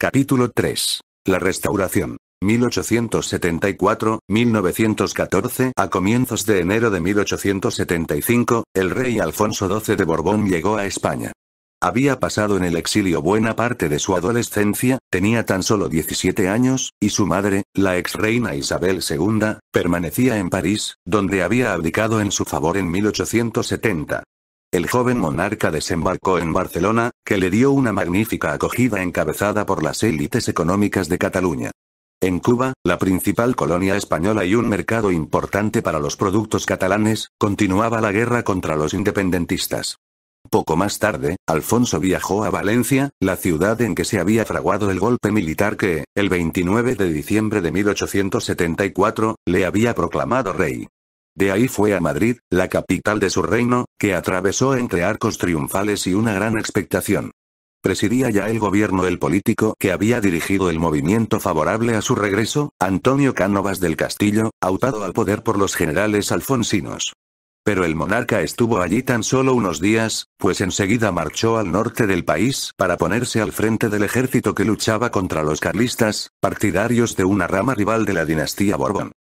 Capítulo 3. La restauración. 1874-1914 A comienzos de enero de 1875, el rey Alfonso XII de Borbón llegó a España. Había pasado en el exilio buena parte de su adolescencia, tenía tan solo 17 años, y su madre, la ex reina Isabel II, permanecía en París, donde había abdicado en su favor en 1870. El joven monarca desembarcó en Barcelona, que le dio una magnífica acogida encabezada por las élites económicas de Cataluña. En Cuba, la principal colonia española y un mercado importante para los productos catalanes, continuaba la guerra contra los independentistas. Poco más tarde, Alfonso viajó a Valencia, la ciudad en que se había fraguado el golpe militar que, el 29 de diciembre de 1874, le había proclamado rey. De ahí fue a Madrid, la capital de su reino, que atravesó entre arcos triunfales y una gran expectación. Presidía ya el gobierno el político que había dirigido el movimiento favorable a su regreso, Antonio Cánovas del Castillo, autado al poder por los generales alfonsinos. Pero el monarca estuvo allí tan solo unos días, pues enseguida marchó al norte del país para ponerse al frente del ejército que luchaba contra los carlistas, partidarios de una rama rival de la dinastía Borbón.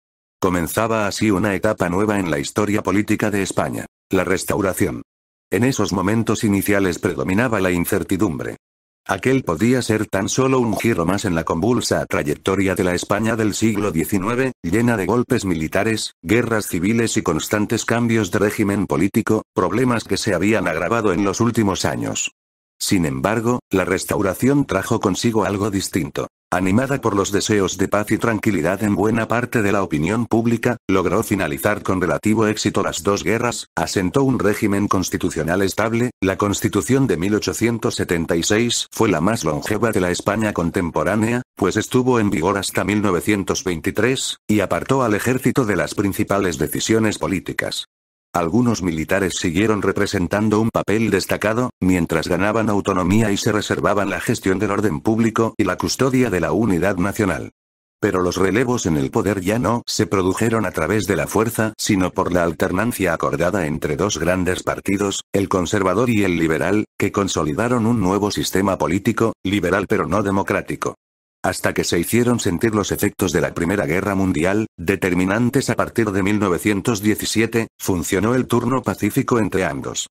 Comenzaba así una etapa nueva en la historia política de España, la restauración. En esos momentos iniciales predominaba la incertidumbre. Aquel podía ser tan solo un giro más en la convulsa trayectoria de la España del siglo XIX, llena de golpes militares, guerras civiles y constantes cambios de régimen político, problemas que se habían agravado en los últimos años. Sin embargo, la restauración trajo consigo algo distinto. Animada por los deseos de paz y tranquilidad en buena parte de la opinión pública, logró finalizar con relativo éxito las dos guerras, asentó un régimen constitucional estable, la constitución de 1876 fue la más longeva de la España contemporánea, pues estuvo en vigor hasta 1923, y apartó al ejército de las principales decisiones políticas. Algunos militares siguieron representando un papel destacado, mientras ganaban autonomía y se reservaban la gestión del orden público y la custodia de la unidad nacional. Pero los relevos en el poder ya no se produjeron a través de la fuerza, sino por la alternancia acordada entre dos grandes partidos, el conservador y el liberal, que consolidaron un nuevo sistema político, liberal pero no democrático hasta que se hicieron sentir los efectos de la Primera Guerra Mundial, determinantes a partir de 1917, funcionó el turno pacífico entre ambos.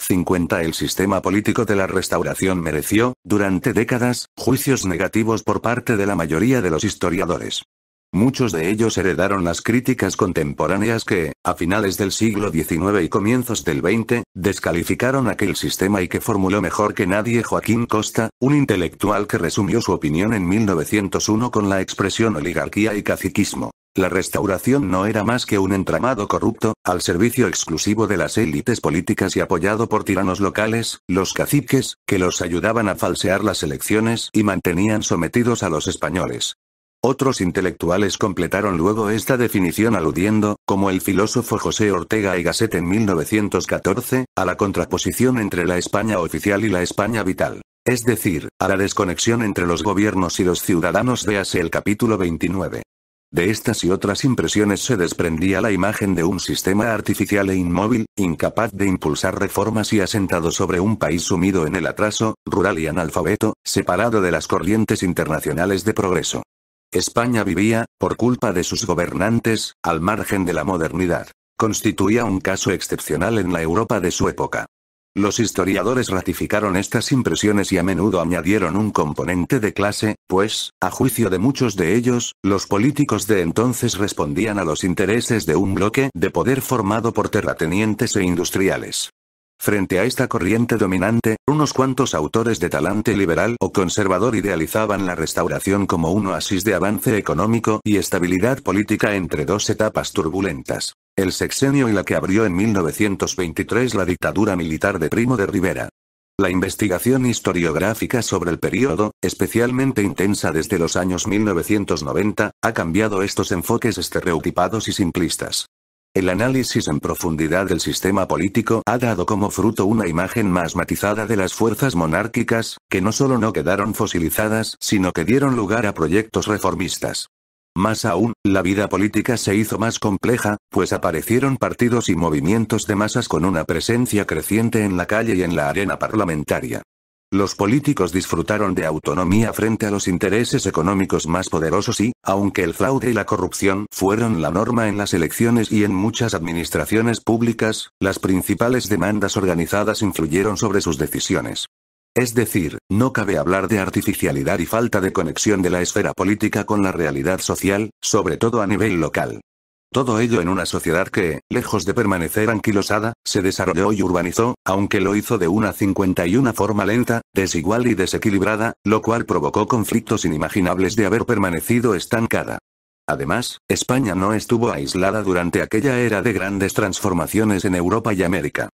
50. El sistema político de la restauración mereció, durante décadas, juicios negativos por parte de la mayoría de los historiadores. Muchos de ellos heredaron las críticas contemporáneas que, a finales del siglo XIX y comienzos del XX, descalificaron aquel sistema y que formuló mejor que nadie Joaquín Costa, un intelectual que resumió su opinión en 1901 con la expresión oligarquía y caciquismo. La restauración no era más que un entramado corrupto, al servicio exclusivo de las élites políticas y apoyado por tiranos locales, los caciques, que los ayudaban a falsear las elecciones y mantenían sometidos a los españoles. Otros intelectuales completaron luego esta definición aludiendo, como el filósofo José Ortega y Gasset en 1914, a la contraposición entre la España oficial y la España vital. Es decir, a la desconexión entre los gobiernos y los ciudadanos véase el capítulo 29. De estas y otras impresiones se desprendía la imagen de un sistema artificial e inmóvil, incapaz de impulsar reformas y asentado sobre un país sumido en el atraso, rural y analfabeto, separado de las corrientes internacionales de progreso. España vivía, por culpa de sus gobernantes, al margen de la modernidad. Constituía un caso excepcional en la Europa de su época. Los historiadores ratificaron estas impresiones y a menudo añadieron un componente de clase, pues, a juicio de muchos de ellos, los políticos de entonces respondían a los intereses de un bloque de poder formado por terratenientes e industriales. Frente a esta corriente dominante, unos cuantos autores de talante liberal o conservador idealizaban la restauración como un oasis de avance económico y estabilidad política entre dos etapas turbulentas. El sexenio y la que abrió en 1923 la dictadura militar de Primo de Rivera. La investigación historiográfica sobre el periodo, especialmente intensa desde los años 1990, ha cambiado estos enfoques estereotipados y simplistas. El análisis en profundidad del sistema político ha dado como fruto una imagen más matizada de las fuerzas monárquicas, que no solo no quedaron fosilizadas, sino que dieron lugar a proyectos reformistas. Más aún, la vida política se hizo más compleja, pues aparecieron partidos y movimientos de masas con una presencia creciente en la calle y en la arena parlamentaria. Los políticos disfrutaron de autonomía frente a los intereses económicos más poderosos y, aunque el fraude y la corrupción fueron la norma en las elecciones y en muchas administraciones públicas, las principales demandas organizadas influyeron sobre sus decisiones. Es decir, no cabe hablar de artificialidad y falta de conexión de la esfera política con la realidad social, sobre todo a nivel local. Todo ello en una sociedad que, lejos de permanecer anquilosada, se desarrolló y urbanizó, aunque lo hizo de una 51 forma lenta, desigual y desequilibrada, lo cual provocó conflictos inimaginables de haber permanecido estancada. Además, España no estuvo aislada durante aquella era de grandes transformaciones en Europa y América.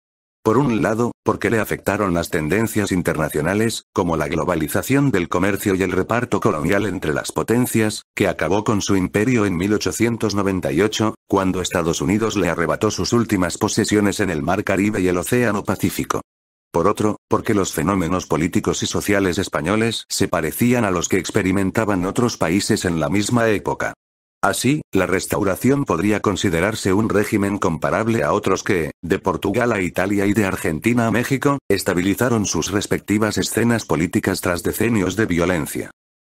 Por un lado, porque le afectaron las tendencias internacionales, como la globalización del comercio y el reparto colonial entre las potencias, que acabó con su imperio en 1898, cuando Estados Unidos le arrebató sus últimas posesiones en el Mar Caribe y el Océano Pacífico. Por otro, porque los fenómenos políticos y sociales españoles se parecían a los que experimentaban otros países en la misma época. Así, la restauración podría considerarse un régimen comparable a otros que, de Portugal a Italia y de Argentina a México, estabilizaron sus respectivas escenas políticas tras decenios de violencia.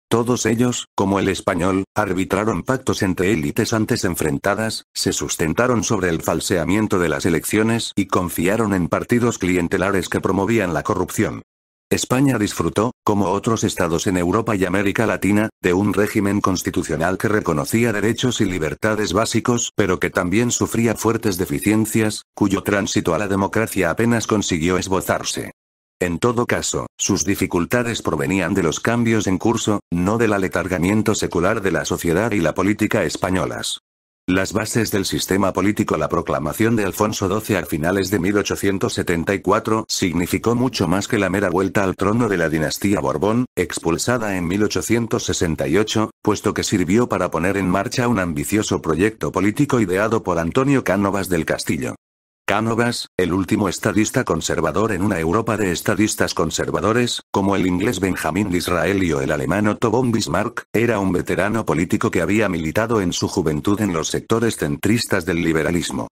Todos ellos, como el español, arbitraron pactos entre élites antes enfrentadas, se sustentaron sobre el falseamiento de las elecciones y confiaron en partidos clientelares que promovían la corrupción. España disfrutó, como otros estados en Europa y América Latina, de un régimen constitucional que reconocía derechos y libertades básicos, pero que también sufría fuertes deficiencias, cuyo tránsito a la democracia apenas consiguió esbozarse. En todo caso, sus dificultades provenían de los cambios en curso, no del aletargamiento secular de la sociedad y la política españolas. Las bases del sistema político La proclamación de Alfonso XII a finales de 1874 significó mucho más que la mera vuelta al trono de la dinastía Borbón, expulsada en 1868, puesto que sirvió para poner en marcha un ambicioso proyecto político ideado por Antonio Cánovas del Castillo. Cánovas, el último estadista conservador en una Europa de estadistas conservadores, como el inglés Benjamin Disraeli o el alemán Otto von Bismarck, era un veterano político que había militado en su juventud en los sectores centristas del liberalismo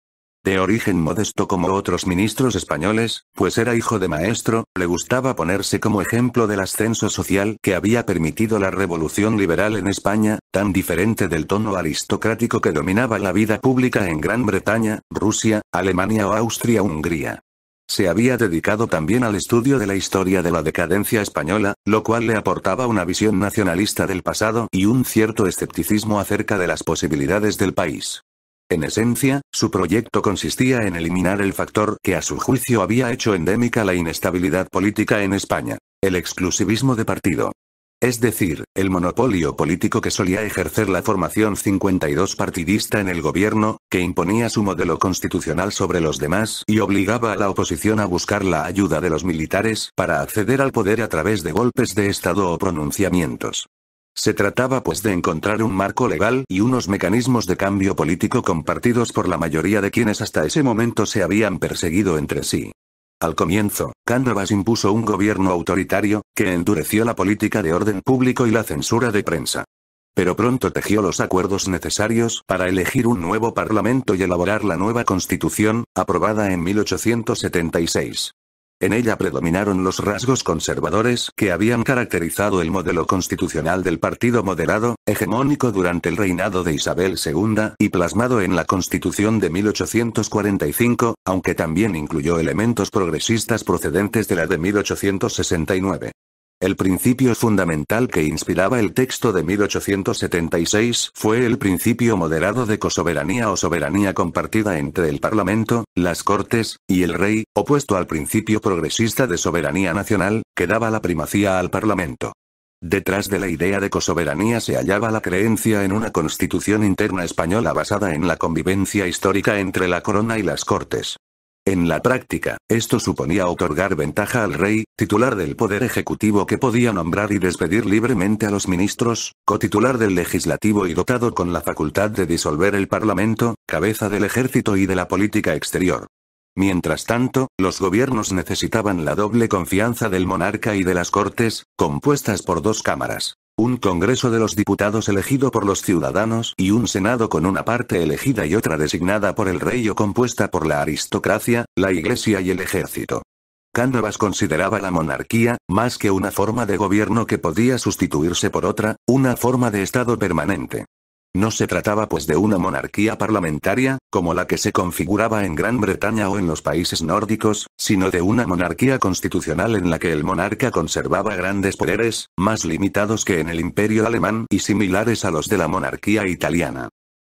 de origen modesto como otros ministros españoles, pues era hijo de maestro, le gustaba ponerse como ejemplo del ascenso social que había permitido la revolución liberal en España, tan diferente del tono aristocrático que dominaba la vida pública en Gran Bretaña, Rusia, Alemania o Austria-Hungría. Se había dedicado también al estudio de la historia de la decadencia española, lo cual le aportaba una visión nacionalista del pasado y un cierto escepticismo acerca de las posibilidades del país. En esencia, su proyecto consistía en eliminar el factor que a su juicio había hecho endémica la inestabilidad política en España, el exclusivismo de partido. Es decir, el monopolio político que solía ejercer la formación 52 partidista en el gobierno, que imponía su modelo constitucional sobre los demás y obligaba a la oposición a buscar la ayuda de los militares para acceder al poder a través de golpes de Estado o pronunciamientos. Se trataba pues de encontrar un marco legal y unos mecanismos de cambio político compartidos por la mayoría de quienes hasta ese momento se habían perseguido entre sí. Al comienzo, Cánovas impuso un gobierno autoritario, que endureció la política de orden público y la censura de prensa. Pero pronto tejió los acuerdos necesarios para elegir un nuevo parlamento y elaborar la nueva constitución, aprobada en 1876. En ella predominaron los rasgos conservadores que habían caracterizado el modelo constitucional del Partido Moderado, hegemónico durante el reinado de Isabel II y plasmado en la Constitución de 1845, aunque también incluyó elementos progresistas procedentes de la de 1869. El principio fundamental que inspiraba el texto de 1876 fue el principio moderado de cosoberanía o soberanía compartida entre el Parlamento, las Cortes, y el Rey, opuesto al principio progresista de soberanía nacional, que daba la primacía al Parlamento. Detrás de la idea de cosoberanía se hallaba la creencia en una constitución interna española basada en la convivencia histórica entre la corona y las Cortes. En la práctica, esto suponía otorgar ventaja al rey, titular del poder ejecutivo que podía nombrar y despedir libremente a los ministros, cotitular del legislativo y dotado con la facultad de disolver el parlamento, cabeza del ejército y de la política exterior. Mientras tanto, los gobiernos necesitaban la doble confianza del monarca y de las cortes, compuestas por dos cámaras. Un Congreso de los Diputados elegido por los ciudadanos y un Senado con una parte elegida y otra designada por el rey o compuesta por la aristocracia, la iglesia y el ejército. Cánovas consideraba la monarquía, más que una forma de gobierno que podía sustituirse por otra, una forma de Estado permanente. No se trataba pues de una monarquía parlamentaria, como la que se configuraba en Gran Bretaña o en los países nórdicos, sino de una monarquía constitucional en la que el monarca conservaba grandes poderes, más limitados que en el imperio alemán y similares a los de la monarquía italiana.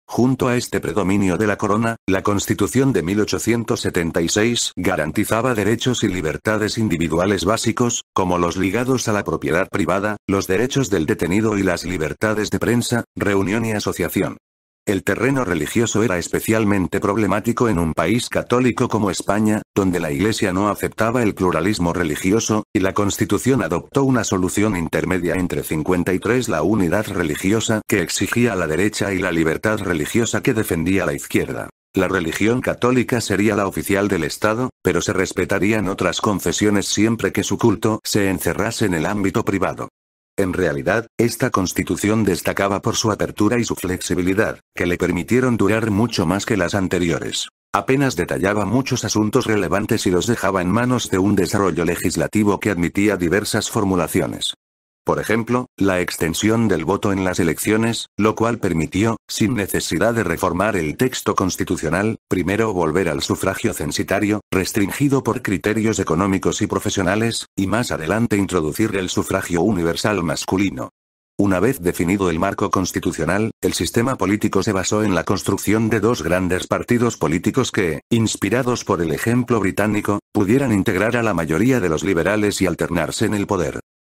Junto a este predominio de la corona, la Constitución de 1876 garantizaba derechos y libertades individuales básicos, como los ligados a la propiedad privada, los derechos del detenido y las libertades de prensa, reunión y asociación. El terreno religioso era especialmente problemático en un país católico como España, donde la Iglesia no aceptaba el pluralismo religioso, y la Constitución adoptó una solución intermedia entre 53 la unidad religiosa que exigía la derecha y la libertad religiosa que defendía la izquierda. La religión católica sería la oficial del Estado, pero se respetarían otras confesiones siempre que su culto se encerrase en el ámbito privado. En realidad, esta constitución destacaba por su apertura y su flexibilidad, que le permitieron durar mucho más que las anteriores. Apenas detallaba muchos asuntos relevantes y los dejaba en manos de un desarrollo legislativo que admitía diversas formulaciones por ejemplo, la extensión del voto en las elecciones, lo cual permitió, sin necesidad de reformar el texto constitucional, primero volver al sufragio censitario, restringido por criterios económicos y profesionales, y más adelante introducir el sufragio universal masculino. Una vez definido el marco constitucional, el sistema político se basó en la construcción de dos grandes partidos políticos que, inspirados por el ejemplo británico, pudieran integrar a la mayoría de los liberales y alternarse en el poder.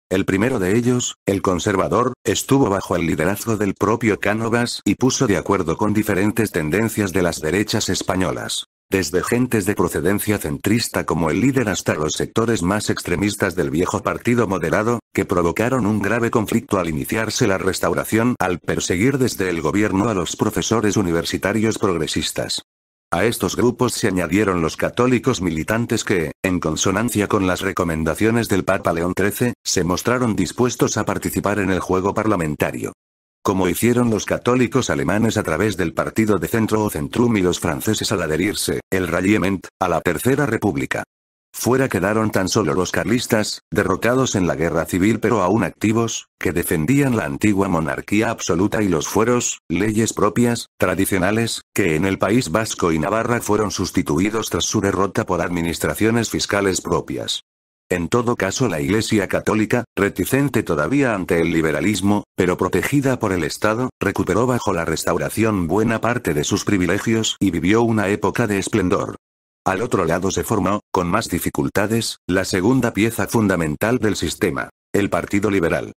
El primero de ellos, el conservador, estuvo bajo el liderazgo del propio Cánovas y puso de acuerdo con diferentes tendencias de las derechas españolas. Desde gentes de procedencia centrista como el líder hasta los sectores más extremistas del viejo partido moderado, que provocaron un grave conflicto al iniciarse la restauración al perseguir desde el gobierno a los profesores universitarios progresistas. A estos grupos se añadieron los católicos militantes que, en consonancia con las recomendaciones del Papa León XIII, se mostraron dispuestos a participar en el juego parlamentario. Como hicieron los católicos alemanes a través del partido de centro o centrum y los franceses al adherirse, el Ralliement, a la Tercera República. Fuera quedaron tan solo los carlistas, derrotados en la guerra civil pero aún activos, que defendían la antigua monarquía absoluta y los fueros, leyes propias, tradicionales, que en el País Vasco y Navarra fueron sustituidos tras su derrota por administraciones fiscales propias. En todo caso la Iglesia Católica, reticente todavía ante el liberalismo, pero protegida por el Estado, recuperó bajo la restauración buena parte de sus privilegios y vivió una época de esplendor. Al otro lado se formó, con más dificultades, la segunda pieza fundamental del sistema, el Partido Liberal.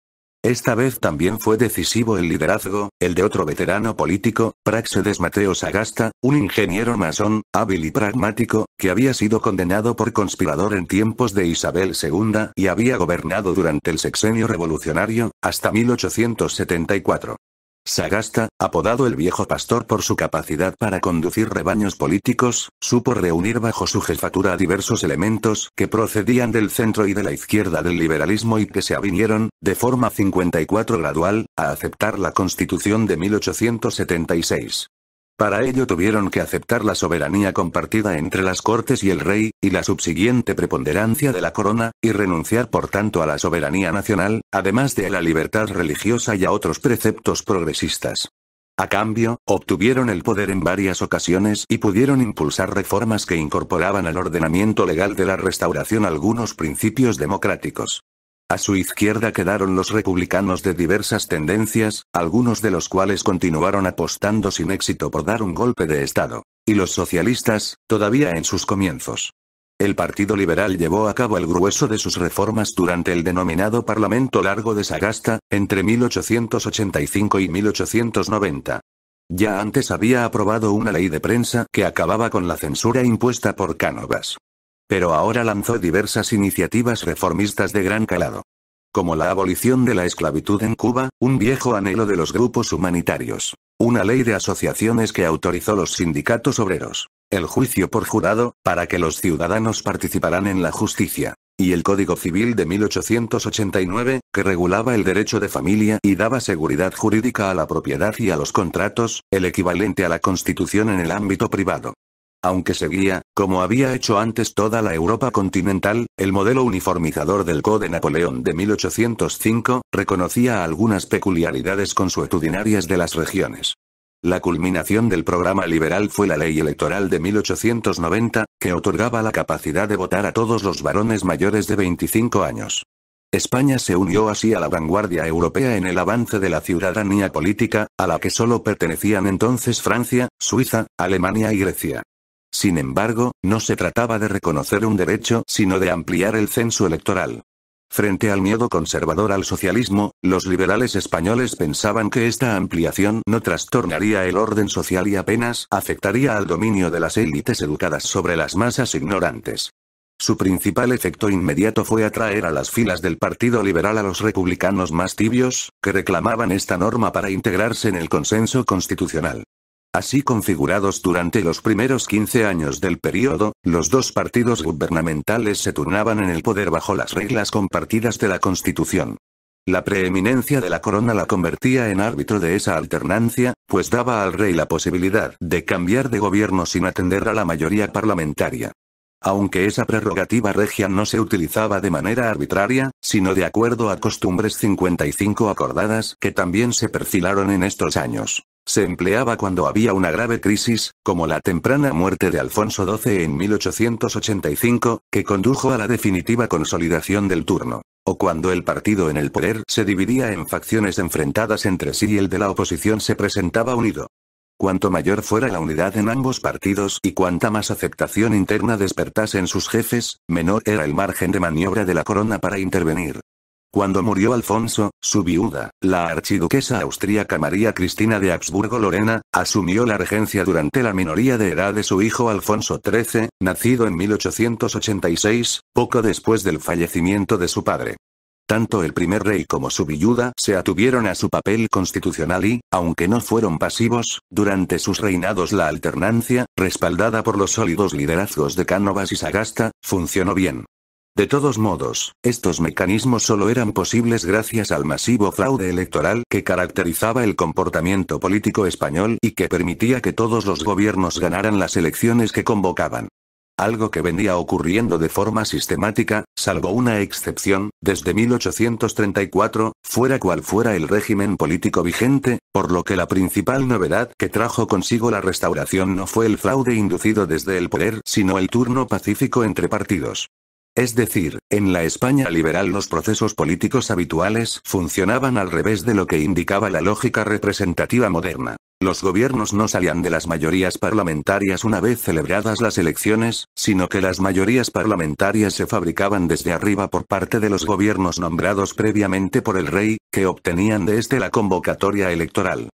Esta vez también fue decisivo el liderazgo, el de otro veterano político, Praxedes Mateo Sagasta, un ingeniero masón, hábil y pragmático, que había sido condenado por conspirador en tiempos de Isabel II y había gobernado durante el sexenio revolucionario, hasta 1874. Sagasta, apodado el viejo pastor por su capacidad para conducir rebaños políticos, supo reunir bajo su jefatura a diversos elementos que procedían del centro y de la izquierda del liberalismo y que se avinieron, de forma 54 gradual, a aceptar la constitución de 1876. Para ello tuvieron que aceptar la soberanía compartida entre las cortes y el rey, y la subsiguiente preponderancia de la corona, y renunciar por tanto a la soberanía nacional, además de a la libertad religiosa y a otros preceptos progresistas. A cambio, obtuvieron el poder en varias ocasiones y pudieron impulsar reformas que incorporaban al ordenamiento legal de la restauración algunos principios democráticos. A su izquierda quedaron los republicanos de diversas tendencias, algunos de los cuales continuaron apostando sin éxito por dar un golpe de Estado. Y los socialistas, todavía en sus comienzos. El Partido Liberal llevó a cabo el grueso de sus reformas durante el denominado Parlamento Largo de Sagasta, entre 1885 y 1890. Ya antes había aprobado una ley de prensa que acababa con la censura impuesta por Cánovas. Pero ahora lanzó diversas iniciativas reformistas de gran calado. Como la abolición de la esclavitud en Cuba, un viejo anhelo de los grupos humanitarios. Una ley de asociaciones que autorizó los sindicatos obreros. El juicio por jurado, para que los ciudadanos participaran en la justicia. Y el Código Civil de 1889, que regulaba el derecho de familia y daba seguridad jurídica a la propiedad y a los contratos, el equivalente a la Constitución en el ámbito privado. Aunque seguía, como había hecho antes toda la Europa continental, el modelo uniformizador del Code Napoleón de 1805, reconocía algunas peculiaridades consuetudinarias de las regiones. La culminación del programa liberal fue la ley electoral de 1890, que otorgaba la capacidad de votar a todos los varones mayores de 25 años. España se unió así a la vanguardia europea en el avance de la ciudadanía política, a la que solo pertenecían entonces Francia, Suiza, Alemania y Grecia. Sin embargo, no se trataba de reconocer un derecho sino de ampliar el censo electoral. Frente al miedo conservador al socialismo, los liberales españoles pensaban que esta ampliación no trastornaría el orden social y apenas afectaría al dominio de las élites educadas sobre las masas ignorantes. Su principal efecto inmediato fue atraer a las filas del Partido Liberal a los republicanos más tibios, que reclamaban esta norma para integrarse en el consenso constitucional. Así configurados durante los primeros 15 años del periodo, los dos partidos gubernamentales se turnaban en el poder bajo las reglas compartidas de la Constitución. La preeminencia de la corona la convertía en árbitro de esa alternancia, pues daba al rey la posibilidad de cambiar de gobierno sin atender a la mayoría parlamentaria. Aunque esa prerrogativa regia no se utilizaba de manera arbitraria, sino de acuerdo a costumbres 55 acordadas que también se perfilaron en estos años. Se empleaba cuando había una grave crisis, como la temprana muerte de Alfonso XII en 1885, que condujo a la definitiva consolidación del turno, o cuando el partido en el poder se dividía en facciones enfrentadas entre sí y el de la oposición se presentaba unido. Cuanto mayor fuera la unidad en ambos partidos y cuanta más aceptación interna despertase en sus jefes, menor era el margen de maniobra de la corona para intervenir. Cuando murió Alfonso, su viuda, la archiduquesa austríaca María Cristina de Habsburgo-Lorena, asumió la regencia durante la minoría de edad de su hijo Alfonso XIII, nacido en 1886, poco después del fallecimiento de su padre. Tanto el primer rey como su viuda se atuvieron a su papel constitucional y, aunque no fueron pasivos, durante sus reinados la alternancia, respaldada por los sólidos liderazgos de Cánovas y Sagasta, funcionó bien. De todos modos, estos mecanismos solo eran posibles gracias al masivo fraude electoral que caracterizaba el comportamiento político español y que permitía que todos los gobiernos ganaran las elecciones que convocaban. Algo que venía ocurriendo de forma sistemática, salvo una excepción, desde 1834, fuera cual fuera el régimen político vigente, por lo que la principal novedad que trajo consigo la restauración no fue el fraude inducido desde el poder, sino el turno pacífico entre partidos. Es decir, en la España liberal los procesos políticos habituales funcionaban al revés de lo que indicaba la lógica representativa moderna. Los gobiernos no salían de las mayorías parlamentarias una vez celebradas las elecciones, sino que las mayorías parlamentarias se fabricaban desde arriba por parte de los gobiernos nombrados previamente por el rey, que obtenían de este la convocatoria electoral.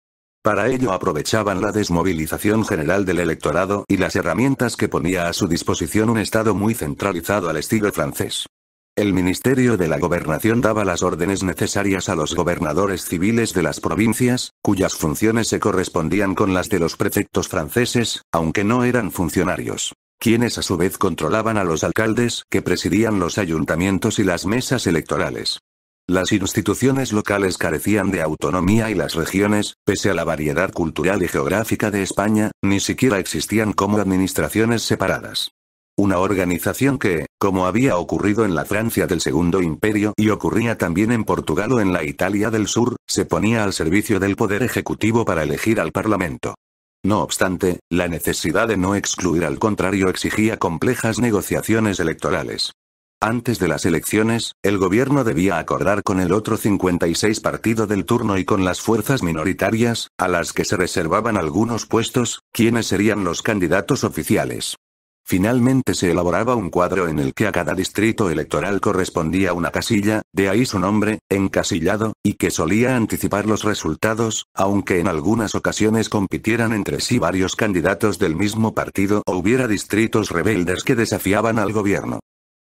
Para ello aprovechaban la desmovilización general del electorado y las herramientas que ponía a su disposición un Estado muy centralizado al estilo francés. El Ministerio de la Gobernación daba las órdenes necesarias a los gobernadores civiles de las provincias, cuyas funciones se correspondían con las de los prefectos franceses, aunque no eran funcionarios, quienes a su vez controlaban a los alcaldes que presidían los ayuntamientos y las mesas electorales. Las instituciones locales carecían de autonomía y las regiones, pese a la variedad cultural y geográfica de España, ni siquiera existían como administraciones separadas. Una organización que, como había ocurrido en la Francia del Segundo Imperio y ocurría también en Portugal o en la Italia del Sur, se ponía al servicio del poder ejecutivo para elegir al Parlamento. No obstante, la necesidad de no excluir al contrario exigía complejas negociaciones electorales. Antes de las elecciones, el gobierno debía acordar con el otro 56 partido del turno y con las fuerzas minoritarias, a las que se reservaban algunos puestos, quienes serían los candidatos oficiales. Finalmente se elaboraba un cuadro en el que a cada distrito electoral correspondía una casilla, de ahí su nombre, encasillado, y que solía anticipar los resultados, aunque en algunas ocasiones compitieran entre sí varios candidatos del mismo partido o hubiera distritos rebeldes que desafiaban al gobierno.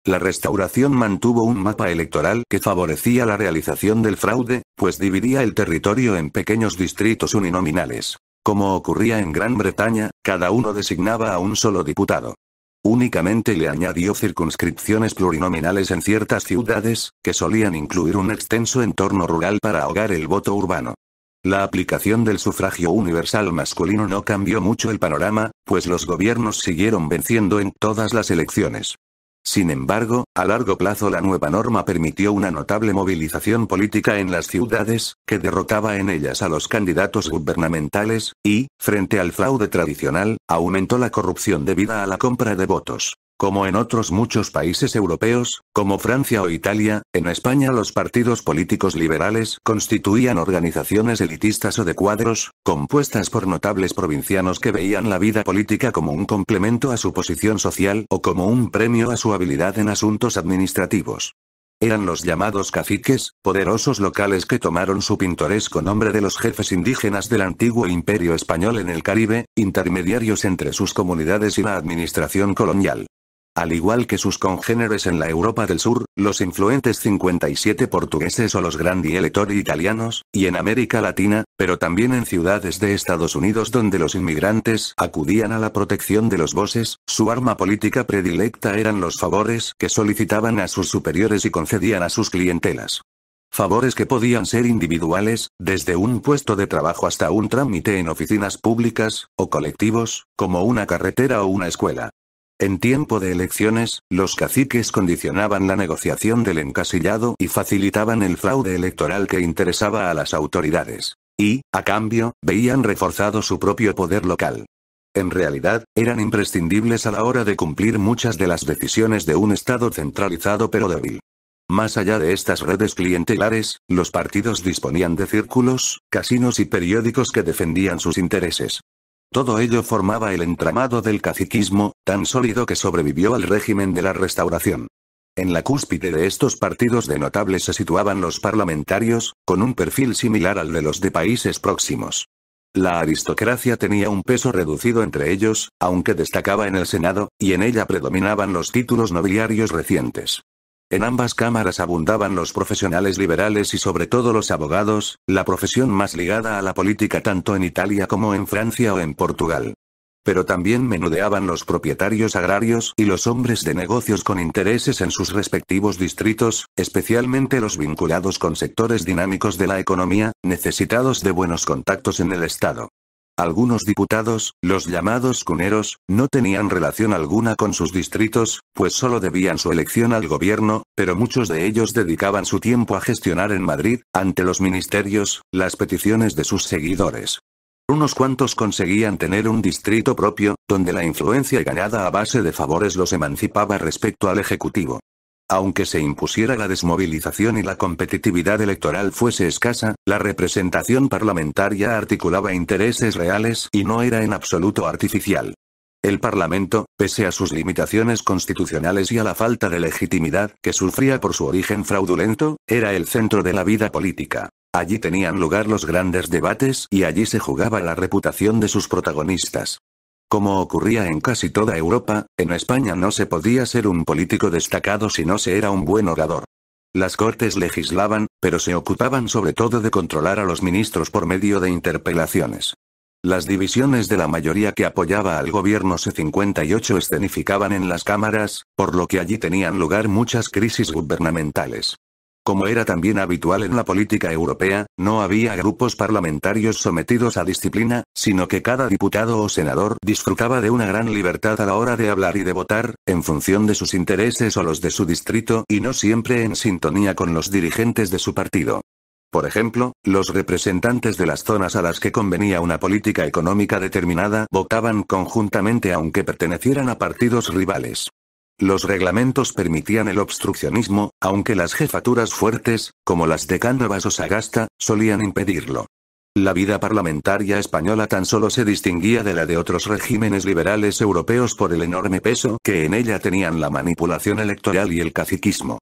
La restauración mantuvo un mapa electoral que favorecía la realización del fraude, pues dividía el territorio en pequeños distritos uninominales. Como ocurría en Gran Bretaña, cada uno designaba a un solo diputado. Únicamente le añadió circunscripciones plurinominales en ciertas ciudades, que solían incluir un extenso entorno rural para ahogar el voto urbano. La aplicación del sufragio universal masculino no cambió mucho el panorama, pues los gobiernos siguieron venciendo en todas las elecciones. Sin embargo, a largo plazo la nueva norma permitió una notable movilización política en las ciudades, que derrotaba en ellas a los candidatos gubernamentales, y, frente al fraude tradicional, aumentó la corrupción debida a la compra de votos. Como en otros muchos países europeos, como Francia o Italia, en España los partidos políticos liberales constituían organizaciones elitistas o de cuadros, compuestas por notables provincianos que veían la vida política como un complemento a su posición social o como un premio a su habilidad en asuntos administrativos. Eran los llamados caciques, poderosos locales que tomaron su pintoresco nombre de los jefes indígenas del antiguo imperio español en el Caribe, intermediarios entre sus comunidades y la administración colonial. Al igual que sus congéneres en la Europa del Sur, los influentes 57 portugueses o los grandi elettori italianos, y en América Latina, pero también en ciudades de Estados Unidos donde los inmigrantes acudían a la protección de los bosses, su arma política predilecta eran los favores que solicitaban a sus superiores y concedían a sus clientelas. Favores que podían ser individuales, desde un puesto de trabajo hasta un trámite en oficinas públicas, o colectivos, como una carretera o una escuela. En tiempo de elecciones, los caciques condicionaban la negociación del encasillado y facilitaban el fraude electoral que interesaba a las autoridades. Y, a cambio, veían reforzado su propio poder local. En realidad, eran imprescindibles a la hora de cumplir muchas de las decisiones de un Estado centralizado pero débil. Más allá de estas redes clientelares, los partidos disponían de círculos, casinos y periódicos que defendían sus intereses. Todo ello formaba el entramado del caciquismo, tan sólido que sobrevivió al régimen de la restauración. En la cúspide de estos partidos de notables se situaban los parlamentarios, con un perfil similar al de los de países próximos. La aristocracia tenía un peso reducido entre ellos, aunque destacaba en el Senado, y en ella predominaban los títulos nobiliarios recientes. En ambas cámaras abundaban los profesionales liberales y sobre todo los abogados, la profesión más ligada a la política tanto en Italia como en Francia o en Portugal. Pero también menudeaban los propietarios agrarios y los hombres de negocios con intereses en sus respectivos distritos, especialmente los vinculados con sectores dinámicos de la economía, necesitados de buenos contactos en el Estado. Algunos diputados, los llamados cuneros, no tenían relación alguna con sus distritos, pues solo debían su elección al gobierno, pero muchos de ellos dedicaban su tiempo a gestionar en Madrid, ante los ministerios, las peticiones de sus seguidores. Unos cuantos conseguían tener un distrito propio, donde la influencia ganada a base de favores los emancipaba respecto al Ejecutivo. Aunque se impusiera la desmovilización y la competitividad electoral fuese escasa, la representación parlamentaria articulaba intereses reales y no era en absoluto artificial. El Parlamento, pese a sus limitaciones constitucionales y a la falta de legitimidad que sufría por su origen fraudulento, era el centro de la vida política. Allí tenían lugar los grandes debates y allí se jugaba la reputación de sus protagonistas. Como ocurría en casi toda Europa, en España no se podía ser un político destacado si no se era un buen orador. Las cortes legislaban, pero se ocupaban sobre todo de controlar a los ministros por medio de interpelaciones. Las divisiones de la mayoría que apoyaba al gobierno C58 escenificaban en las cámaras, por lo que allí tenían lugar muchas crisis gubernamentales. Como era también habitual en la política europea, no había grupos parlamentarios sometidos a disciplina, sino que cada diputado o senador disfrutaba de una gran libertad a la hora de hablar y de votar, en función de sus intereses o los de su distrito y no siempre en sintonía con los dirigentes de su partido. Por ejemplo, los representantes de las zonas a las que convenía una política económica determinada votaban conjuntamente aunque pertenecieran a partidos rivales. Los reglamentos permitían el obstruccionismo, aunque las jefaturas fuertes, como las de Cánovas o Sagasta, solían impedirlo. La vida parlamentaria española tan solo se distinguía de la de otros regímenes liberales europeos por el enorme peso que en ella tenían la manipulación electoral y el caciquismo.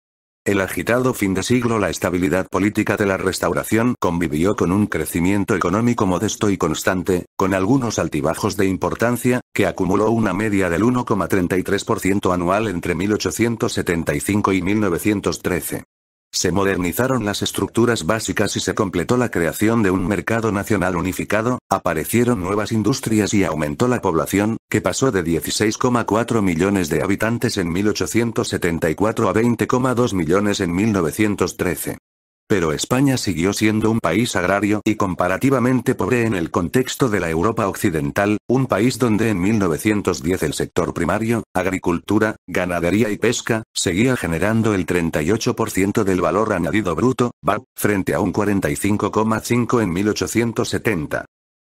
El agitado fin de siglo La estabilidad política de la restauración convivió con un crecimiento económico modesto y constante, con algunos altibajos de importancia, que acumuló una media del 1,33% anual entre 1875 y 1913. Se modernizaron las estructuras básicas y se completó la creación de un mercado nacional unificado, aparecieron nuevas industrias y aumentó la población, que pasó de 16,4 millones de habitantes en 1874 a 20,2 millones en 1913. Pero España siguió siendo un país agrario y comparativamente pobre en el contexto de la Europa occidental, un país donde en 1910 el sector primario, agricultura, ganadería y pesca, seguía generando el 38% del valor añadido bruto, VAP, frente a un 45,5 en 1870.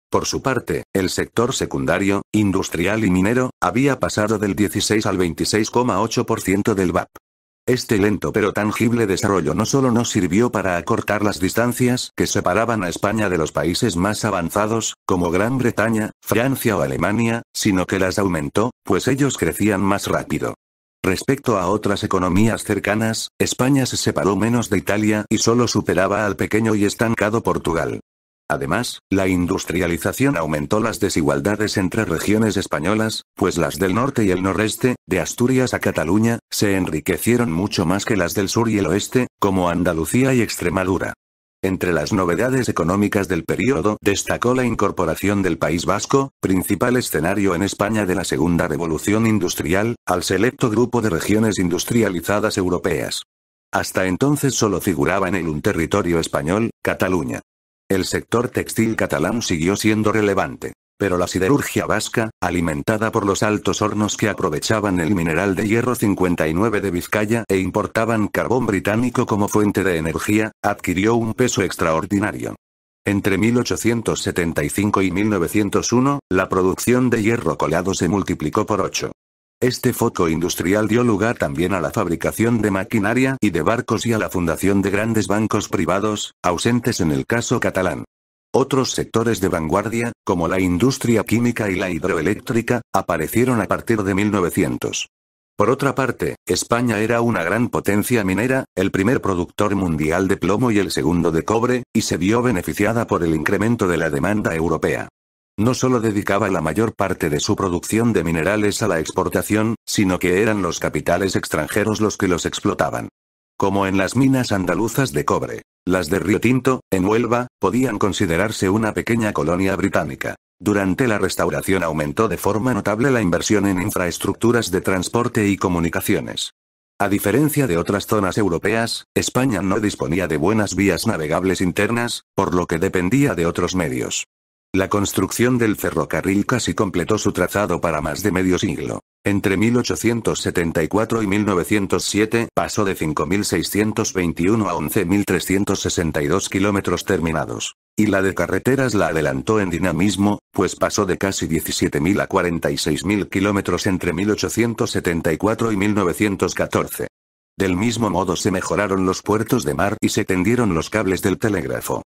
Por su parte, el sector secundario, industrial y minero, había pasado del 16 al 26,8% del VAP. Este lento pero tangible desarrollo no solo nos sirvió para acortar las distancias que separaban a España de los países más avanzados, como Gran Bretaña, Francia o Alemania, sino que las aumentó, pues ellos crecían más rápido. Respecto a otras economías cercanas, España se separó menos de Italia y solo superaba al pequeño y estancado Portugal. Además, la industrialización aumentó las desigualdades entre regiones españolas, pues las del norte y el noreste, de Asturias a Cataluña, se enriquecieron mucho más que las del sur y el oeste, como Andalucía y Extremadura. Entre las novedades económicas del periodo destacó la incorporación del País Vasco, principal escenario en España de la Segunda Revolución Industrial, al selecto grupo de regiones industrializadas europeas. Hasta entonces solo figuraba en un territorio español, Cataluña. El sector textil catalán siguió siendo relevante. Pero la siderurgia vasca, alimentada por los altos hornos que aprovechaban el mineral de hierro 59 de Vizcaya e importaban carbón británico como fuente de energía, adquirió un peso extraordinario. Entre 1875 y 1901, la producción de hierro colado se multiplicó por 8. Este foco industrial dio lugar también a la fabricación de maquinaria y de barcos y a la fundación de grandes bancos privados, ausentes en el caso catalán. Otros sectores de vanguardia, como la industria química y la hidroeléctrica, aparecieron a partir de 1900. Por otra parte, España era una gran potencia minera, el primer productor mundial de plomo y el segundo de cobre, y se vio beneficiada por el incremento de la demanda europea. No solo dedicaba la mayor parte de su producción de minerales a la exportación, sino que eran los capitales extranjeros los que los explotaban. Como en las minas andaluzas de cobre, las de Río Tinto, en Huelva, podían considerarse una pequeña colonia británica. Durante la restauración aumentó de forma notable la inversión en infraestructuras de transporte y comunicaciones. A diferencia de otras zonas europeas, España no disponía de buenas vías navegables internas, por lo que dependía de otros medios. La construcción del ferrocarril casi completó su trazado para más de medio siglo. Entre 1874 y 1907 pasó de 5.621 a 11.362 kilómetros terminados. Y la de carreteras la adelantó en dinamismo, pues pasó de casi 17.000 a 46.000 kilómetros entre 1874 y 1914. Del mismo modo se mejoraron los puertos de mar y se tendieron los cables del telégrafo.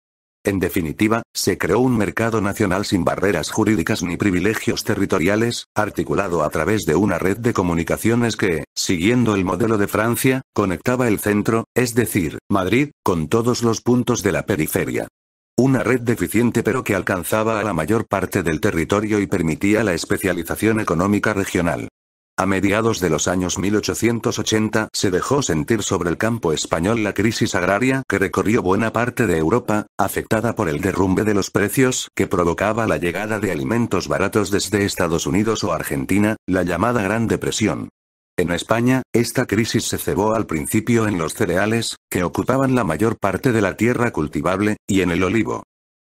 En definitiva, se creó un mercado nacional sin barreras jurídicas ni privilegios territoriales, articulado a través de una red de comunicaciones que, siguiendo el modelo de Francia, conectaba el centro, es decir, Madrid, con todos los puntos de la periferia. Una red deficiente pero que alcanzaba a la mayor parte del territorio y permitía la especialización económica regional. A mediados de los años 1880 se dejó sentir sobre el campo español la crisis agraria que recorrió buena parte de Europa, afectada por el derrumbe de los precios que provocaba la llegada de alimentos baratos desde Estados Unidos o Argentina, la llamada Gran Depresión. En España, esta crisis se cebó al principio en los cereales, que ocupaban la mayor parte de la tierra cultivable, y en el olivo.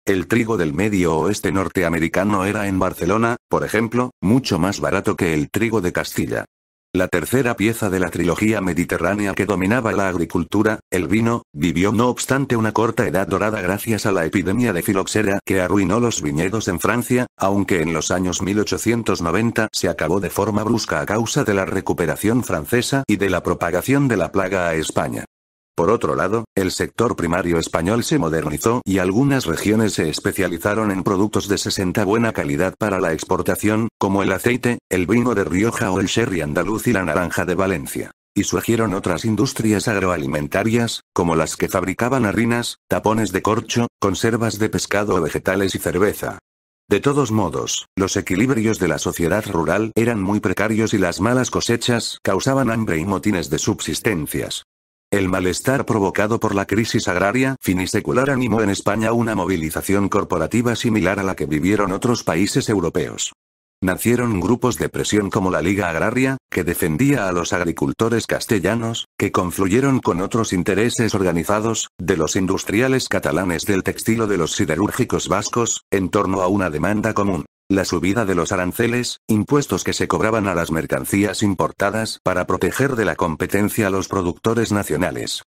El trigo del medio oeste norteamericano era en Barcelona, por ejemplo, mucho más barato que el trigo de Castilla. La tercera pieza de la trilogía mediterránea que dominaba la agricultura, el vino, vivió no obstante una corta edad dorada gracias a la epidemia de filoxera que arruinó los viñedos en Francia, aunque en los años 1890 se acabó de forma brusca a causa de la recuperación francesa y de la propagación de la plaga a España. Por otro lado, el sector primario español se modernizó y algunas regiones se especializaron en productos de 60 buena calidad para la exportación, como el aceite, el vino de Rioja o el sherry andaluz y la naranja de Valencia y surgieron otras industrias agroalimentarias, como las que fabricaban harinas, tapones de corcho, conservas de pescado o vegetales y cerveza. De todos modos, los equilibrios de la sociedad rural eran muy precarios y las malas cosechas causaban hambre y motines de subsistencias. El malestar provocado por la crisis agraria finisecular animó en España una movilización corporativa similar a la que vivieron otros países europeos. Nacieron grupos de presión como la Liga Agraria, que defendía a los agricultores castellanos, que confluyeron con otros intereses organizados, de los industriales catalanes del textil o de los siderúrgicos vascos, en torno a una demanda común. La subida de los aranceles, impuestos que se cobraban a las mercancías importadas para proteger de la competencia a los productores nacionales.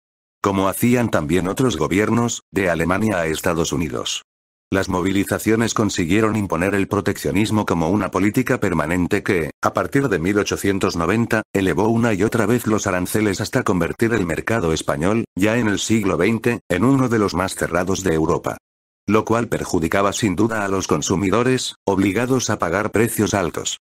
Como hacían también otros gobiernos, de Alemania a Estados Unidos. Las movilizaciones consiguieron imponer el proteccionismo como una política permanente que, a partir de 1890, elevó una y otra vez los aranceles hasta convertir el mercado español, ya en el siglo XX, en uno de los más cerrados de Europa lo cual perjudicaba sin duda a los consumidores, obligados a pagar precios altos.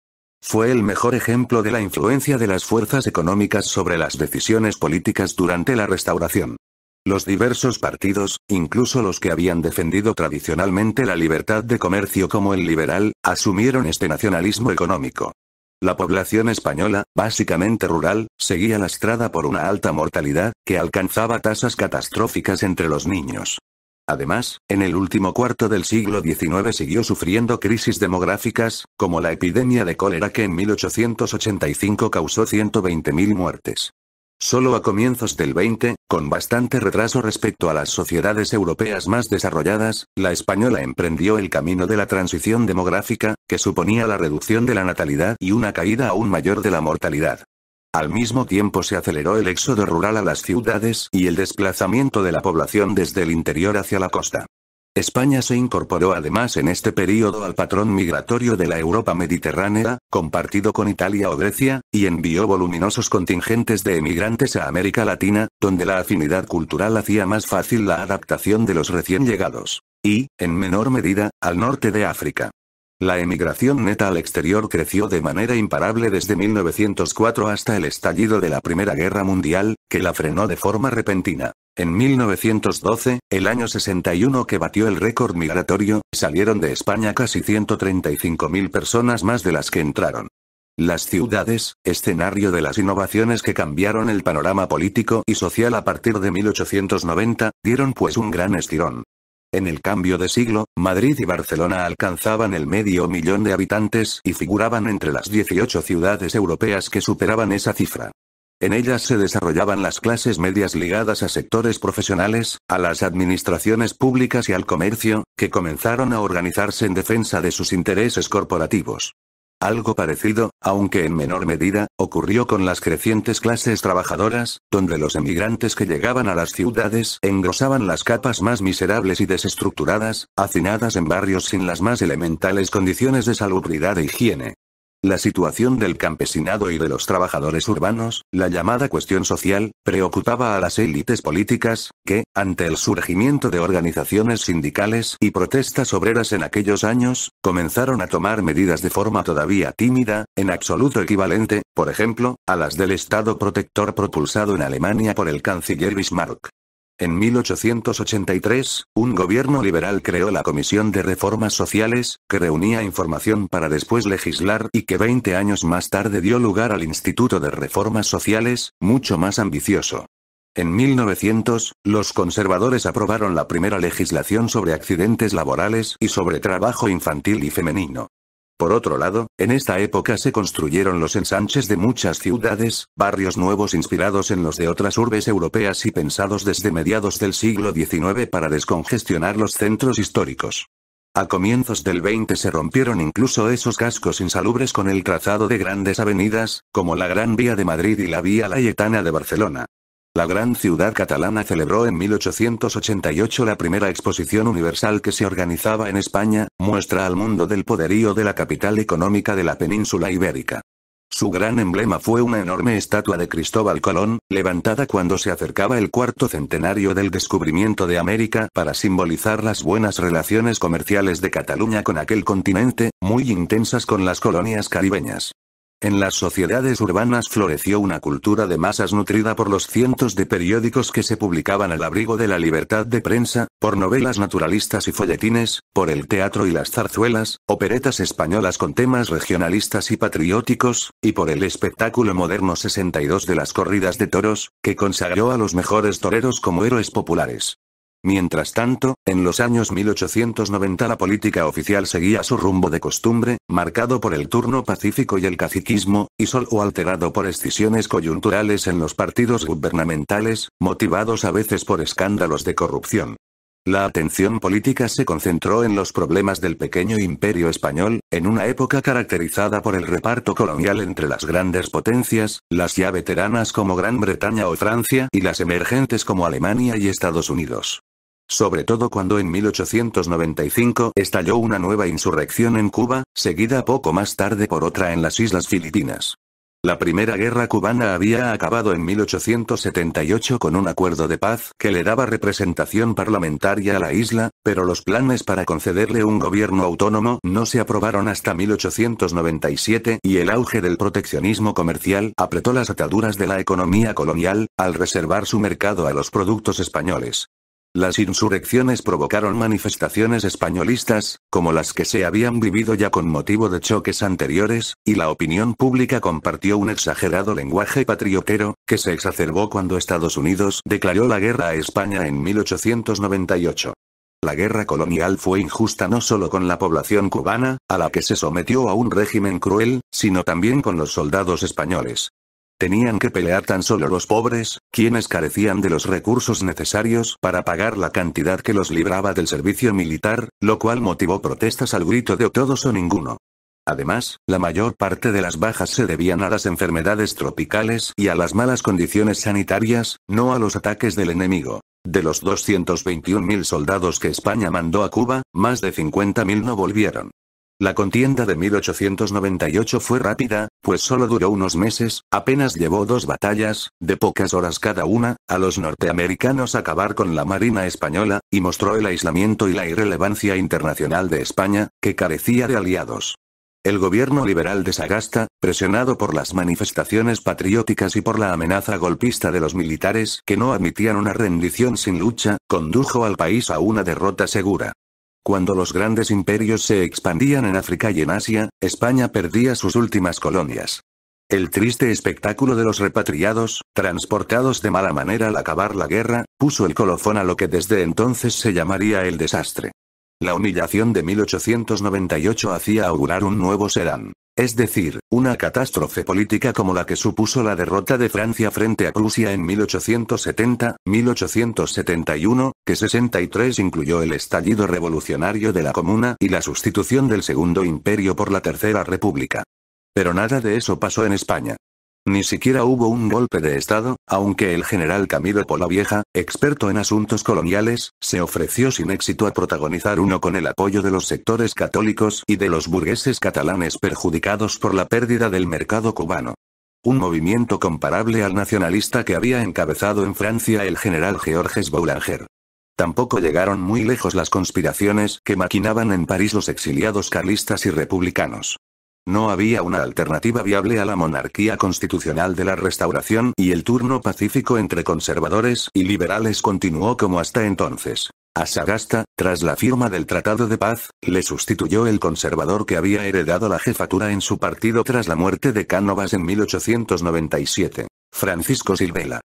Fue el mejor ejemplo de la influencia de las fuerzas económicas sobre las decisiones políticas durante la restauración. Los diversos partidos, incluso los que habían defendido tradicionalmente la libertad de comercio como el liberal, asumieron este nacionalismo económico. La población española, básicamente rural, seguía lastrada por una alta mortalidad, que alcanzaba tasas catastróficas entre los niños. Además, en el último cuarto del siglo XIX siguió sufriendo crisis demográficas, como la epidemia de cólera que en 1885 causó 120.000 muertes. Solo a comienzos del 20, con bastante retraso respecto a las sociedades europeas más desarrolladas, la española emprendió el camino de la transición demográfica, que suponía la reducción de la natalidad y una caída aún mayor de la mortalidad. Al mismo tiempo se aceleró el éxodo rural a las ciudades y el desplazamiento de la población desde el interior hacia la costa. España se incorporó además en este periodo al patrón migratorio de la Europa mediterránea, compartido con Italia o Grecia, y envió voluminosos contingentes de emigrantes a América Latina, donde la afinidad cultural hacía más fácil la adaptación de los recién llegados. Y, en menor medida, al norte de África. La emigración neta al exterior creció de manera imparable desde 1904 hasta el estallido de la Primera Guerra Mundial, que la frenó de forma repentina. En 1912, el año 61 que batió el récord migratorio, salieron de España casi 135.000 personas más de las que entraron. Las ciudades, escenario de las innovaciones que cambiaron el panorama político y social a partir de 1890, dieron pues un gran estirón. En el cambio de siglo, Madrid y Barcelona alcanzaban el medio millón de habitantes y figuraban entre las 18 ciudades europeas que superaban esa cifra. En ellas se desarrollaban las clases medias ligadas a sectores profesionales, a las administraciones públicas y al comercio, que comenzaron a organizarse en defensa de sus intereses corporativos. Algo parecido, aunque en menor medida, ocurrió con las crecientes clases trabajadoras, donde los emigrantes que llegaban a las ciudades engrosaban las capas más miserables y desestructuradas, hacinadas en barrios sin las más elementales condiciones de salubridad e higiene. La situación del campesinado y de los trabajadores urbanos, la llamada cuestión social, preocupaba a las élites políticas, que, ante el surgimiento de organizaciones sindicales y protestas obreras en aquellos años, comenzaron a tomar medidas de forma todavía tímida, en absoluto equivalente, por ejemplo, a las del Estado protector propulsado en Alemania por el canciller Bismarck. En 1883, un gobierno liberal creó la Comisión de Reformas Sociales, que reunía información para después legislar y que 20 años más tarde dio lugar al Instituto de Reformas Sociales, mucho más ambicioso. En 1900, los conservadores aprobaron la primera legislación sobre accidentes laborales y sobre trabajo infantil y femenino. Por otro lado, en esta época se construyeron los ensanches de muchas ciudades, barrios nuevos inspirados en los de otras urbes europeas y pensados desde mediados del siglo XIX para descongestionar los centros históricos. A comienzos del XX se rompieron incluso esos cascos insalubres con el trazado de grandes avenidas, como la Gran Vía de Madrid y la Vía Layetana de Barcelona. La gran ciudad catalana celebró en 1888 la primera exposición universal que se organizaba en España, muestra al mundo del poderío de la capital económica de la península ibérica. Su gran emblema fue una enorme estatua de Cristóbal Colón, levantada cuando se acercaba el cuarto centenario del descubrimiento de América para simbolizar las buenas relaciones comerciales de Cataluña con aquel continente, muy intensas con las colonias caribeñas. En las sociedades urbanas floreció una cultura de masas nutrida por los cientos de periódicos que se publicaban al abrigo de la libertad de prensa, por novelas naturalistas y folletines, por el teatro y las zarzuelas, operetas españolas con temas regionalistas y patrióticos, y por el espectáculo moderno 62 de las corridas de toros, que consagró a los mejores toreros como héroes populares. Mientras tanto, en los años 1890 la política oficial seguía su rumbo de costumbre, marcado por el turno pacífico y el caciquismo, y solo alterado por escisiones coyunturales en los partidos gubernamentales, motivados a veces por escándalos de corrupción. La atención política se concentró en los problemas del pequeño imperio español, en una época caracterizada por el reparto colonial entre las grandes potencias, las ya veteranas como Gran Bretaña o Francia y las emergentes como Alemania y Estados Unidos. Sobre todo cuando en 1895 estalló una nueva insurrección en Cuba, seguida poco más tarde por otra en las Islas Filipinas. La Primera Guerra Cubana había acabado en 1878 con un acuerdo de paz que le daba representación parlamentaria a la isla, pero los planes para concederle un gobierno autónomo no se aprobaron hasta 1897 y el auge del proteccionismo comercial apretó las ataduras de la economía colonial, al reservar su mercado a los productos españoles. Las insurrecciones provocaron manifestaciones españolistas, como las que se habían vivido ya con motivo de choques anteriores, y la opinión pública compartió un exagerado lenguaje patriotero, que se exacerbó cuando Estados Unidos declaró la guerra a España en 1898. La guerra colonial fue injusta no solo con la población cubana, a la que se sometió a un régimen cruel, sino también con los soldados españoles, Tenían que pelear tan solo los pobres, quienes carecían de los recursos necesarios para pagar la cantidad que los libraba del servicio militar, lo cual motivó protestas al grito de todos o ninguno. Además, la mayor parte de las bajas se debían a las enfermedades tropicales y a las malas condiciones sanitarias, no a los ataques del enemigo. De los 221.000 soldados que España mandó a Cuba, más de 50.000 no volvieron. La contienda de 1898 fue rápida, pues solo duró unos meses, apenas llevó dos batallas, de pocas horas cada una, a los norteamericanos acabar con la Marina española, y mostró el aislamiento y la irrelevancia internacional de España, que carecía de aliados. El gobierno liberal de Sagasta, presionado por las manifestaciones patrióticas y por la amenaza golpista de los militares que no admitían una rendición sin lucha, condujo al país a una derrota segura. Cuando los grandes imperios se expandían en África y en Asia, España perdía sus últimas colonias. El triste espectáculo de los repatriados, transportados de mala manera al acabar la guerra, puso el colofón a lo que desde entonces se llamaría el desastre. La humillación de 1898 hacía augurar un nuevo Serán. Es decir, una catástrofe política como la que supuso la derrota de Francia frente a Prusia en 1870, 1871, que 63 incluyó el estallido revolucionario de la Comuna y la sustitución del Segundo Imperio por la Tercera República. Pero nada de eso pasó en España. Ni siquiera hubo un golpe de estado, aunque el general Camilo Polavieja, experto en asuntos coloniales, se ofreció sin éxito a protagonizar uno con el apoyo de los sectores católicos y de los burgueses catalanes perjudicados por la pérdida del mercado cubano. Un movimiento comparable al nacionalista que había encabezado en Francia el general Georges Boulanger. Tampoco llegaron muy lejos las conspiraciones que maquinaban en París los exiliados carlistas y republicanos. No había una alternativa viable a la monarquía constitucional de la restauración y el turno pacífico entre conservadores y liberales continuó como hasta entonces. A Sagasta, tras la firma del Tratado de Paz, le sustituyó el conservador que había heredado la jefatura en su partido tras la muerte de Cánovas en 1897, Francisco Silvela.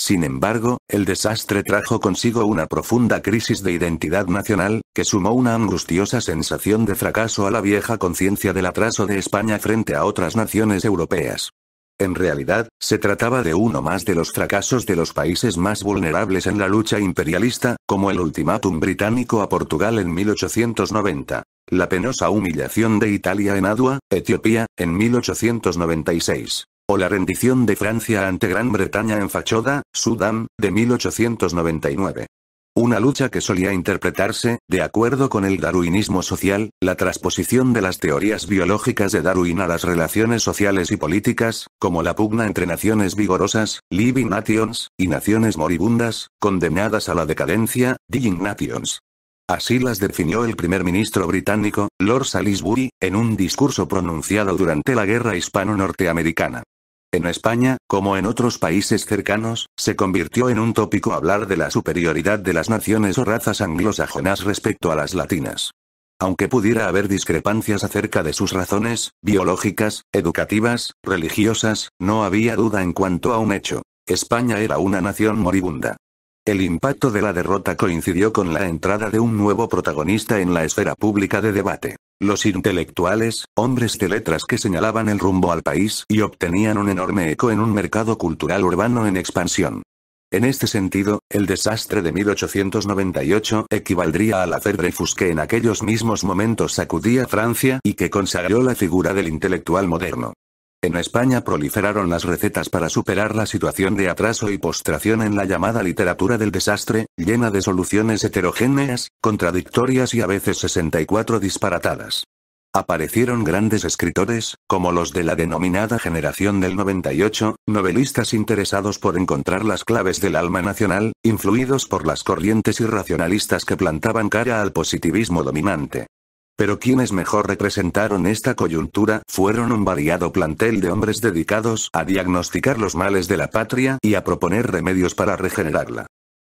Sin embargo, el desastre trajo consigo una profunda crisis de identidad nacional, que sumó una angustiosa sensación de fracaso a la vieja conciencia del atraso de España frente a otras naciones europeas. En realidad, se trataba de uno más de los fracasos de los países más vulnerables en la lucha imperialista, como el ultimátum británico a Portugal en 1890, la penosa humillación de Italia en Adua, Etiopía, en 1896 o la rendición de Francia ante Gran Bretaña en Fachoda, Sudán, de 1899. Una lucha que solía interpretarse, de acuerdo con el darwinismo social, la transposición de las teorías biológicas de Darwin a las relaciones sociales y políticas, como la pugna entre naciones vigorosas, living nations, y naciones moribundas, condenadas a la decadencia, dying nations. Así las definió el primer ministro británico, Lord Salisbury, en un discurso pronunciado durante la Guerra Hispano-Norteamericana. En España, como en otros países cercanos, se convirtió en un tópico hablar de la superioridad de las naciones o razas anglosajonas respecto a las latinas. Aunque pudiera haber discrepancias acerca de sus razones, biológicas, educativas, religiosas, no había duda en cuanto a un hecho. España era una nación moribunda. El impacto de la derrota coincidió con la entrada de un nuevo protagonista en la esfera pública de debate. Los intelectuales, hombres de letras que señalaban el rumbo al país y obtenían un enorme eco en un mercado cultural urbano en expansión. En este sentido, el desastre de 1898 equivaldría al hacer Dreyfus que en aquellos mismos momentos sacudía Francia y que consagró la figura del intelectual moderno. En España proliferaron las recetas para superar la situación de atraso y postración en la llamada literatura del desastre, llena de soluciones heterogéneas, contradictorias y a veces 64 disparatadas. Aparecieron grandes escritores, como los de la denominada generación del 98, novelistas interesados por encontrar las claves del alma nacional, influidos por las corrientes irracionalistas que plantaban cara al positivismo dominante. Pero quienes mejor representaron esta coyuntura fueron un variado plantel de hombres dedicados a diagnosticar los males de la patria y a proponer remedios para regenerarla.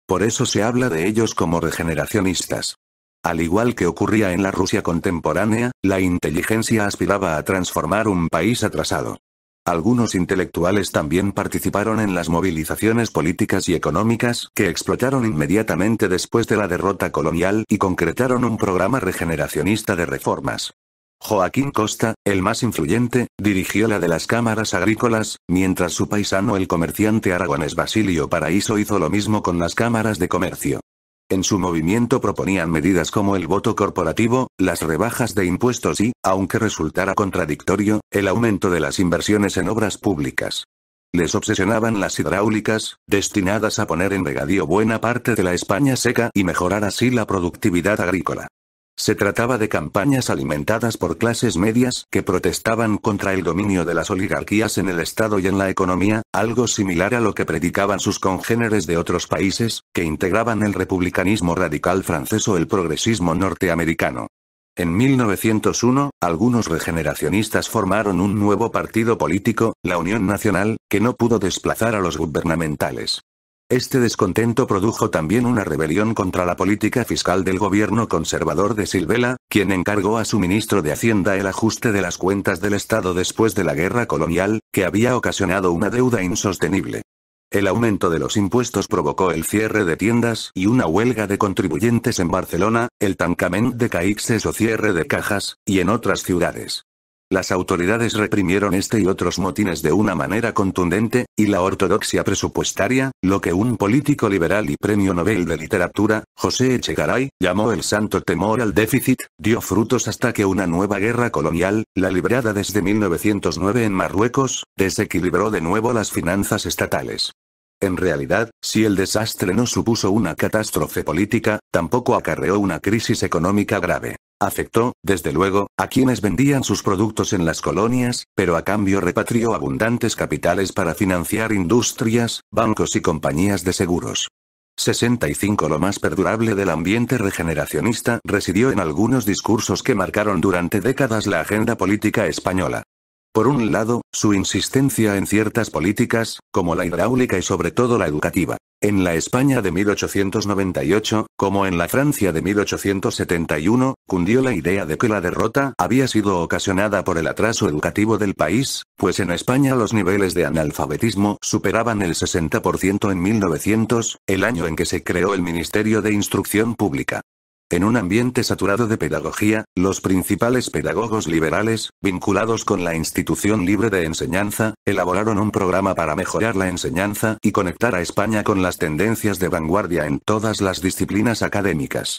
Por eso se habla de ellos como regeneracionistas. Al igual que ocurría en la Rusia contemporánea, la inteligencia aspiraba a transformar un país atrasado. Algunos intelectuales también participaron en las movilizaciones políticas y económicas que explotaron inmediatamente después de la derrota colonial y concretaron un programa regeneracionista de reformas. Joaquín Costa, el más influyente, dirigió la de las cámaras agrícolas, mientras su paisano el comerciante aragonés Basilio Paraíso hizo lo mismo con las cámaras de comercio. En su movimiento proponían medidas como el voto corporativo, las rebajas de impuestos y, aunque resultara contradictorio, el aumento de las inversiones en obras públicas. Les obsesionaban las hidráulicas, destinadas a poner en regadío buena parte de la España seca y mejorar así la productividad agrícola. Se trataba de campañas alimentadas por clases medias que protestaban contra el dominio de las oligarquías en el Estado y en la economía, algo similar a lo que predicaban sus congéneres de otros países, que integraban el republicanismo radical francés o el progresismo norteamericano. En 1901, algunos regeneracionistas formaron un nuevo partido político, la Unión Nacional, que no pudo desplazar a los gubernamentales. Este descontento produjo también una rebelión contra la política fiscal del gobierno conservador de Silvela, quien encargó a su ministro de Hacienda el ajuste de las cuentas del Estado después de la guerra colonial, que había ocasionado una deuda insostenible. El aumento de los impuestos provocó el cierre de tiendas y una huelga de contribuyentes en Barcelona, el tancament de caixes o cierre de cajas, y en otras ciudades. Las autoridades reprimieron este y otros motines de una manera contundente, y la ortodoxia presupuestaria, lo que un político liberal y premio Nobel de Literatura, José Echegaray, llamó el santo temor al déficit, dio frutos hasta que una nueva guerra colonial, la librada desde 1909 en Marruecos, desequilibró de nuevo las finanzas estatales. En realidad, si el desastre no supuso una catástrofe política, tampoco acarreó una crisis económica grave. Afectó, desde luego, a quienes vendían sus productos en las colonias, pero a cambio repatrió abundantes capitales para financiar industrias, bancos y compañías de seguros. 65 Lo más perdurable del ambiente regeneracionista residió en algunos discursos que marcaron durante décadas la agenda política española. Por un lado, su insistencia en ciertas políticas, como la hidráulica y sobre todo la educativa. En la España de 1898, como en la Francia de 1871, cundió la idea de que la derrota había sido ocasionada por el atraso educativo del país, pues en España los niveles de analfabetismo superaban el 60% en 1900, el año en que se creó el Ministerio de Instrucción Pública. En un ambiente saturado de pedagogía, los principales pedagogos liberales, vinculados con la institución libre de enseñanza, elaboraron un programa para mejorar la enseñanza y conectar a España con las tendencias de vanguardia en todas las disciplinas académicas.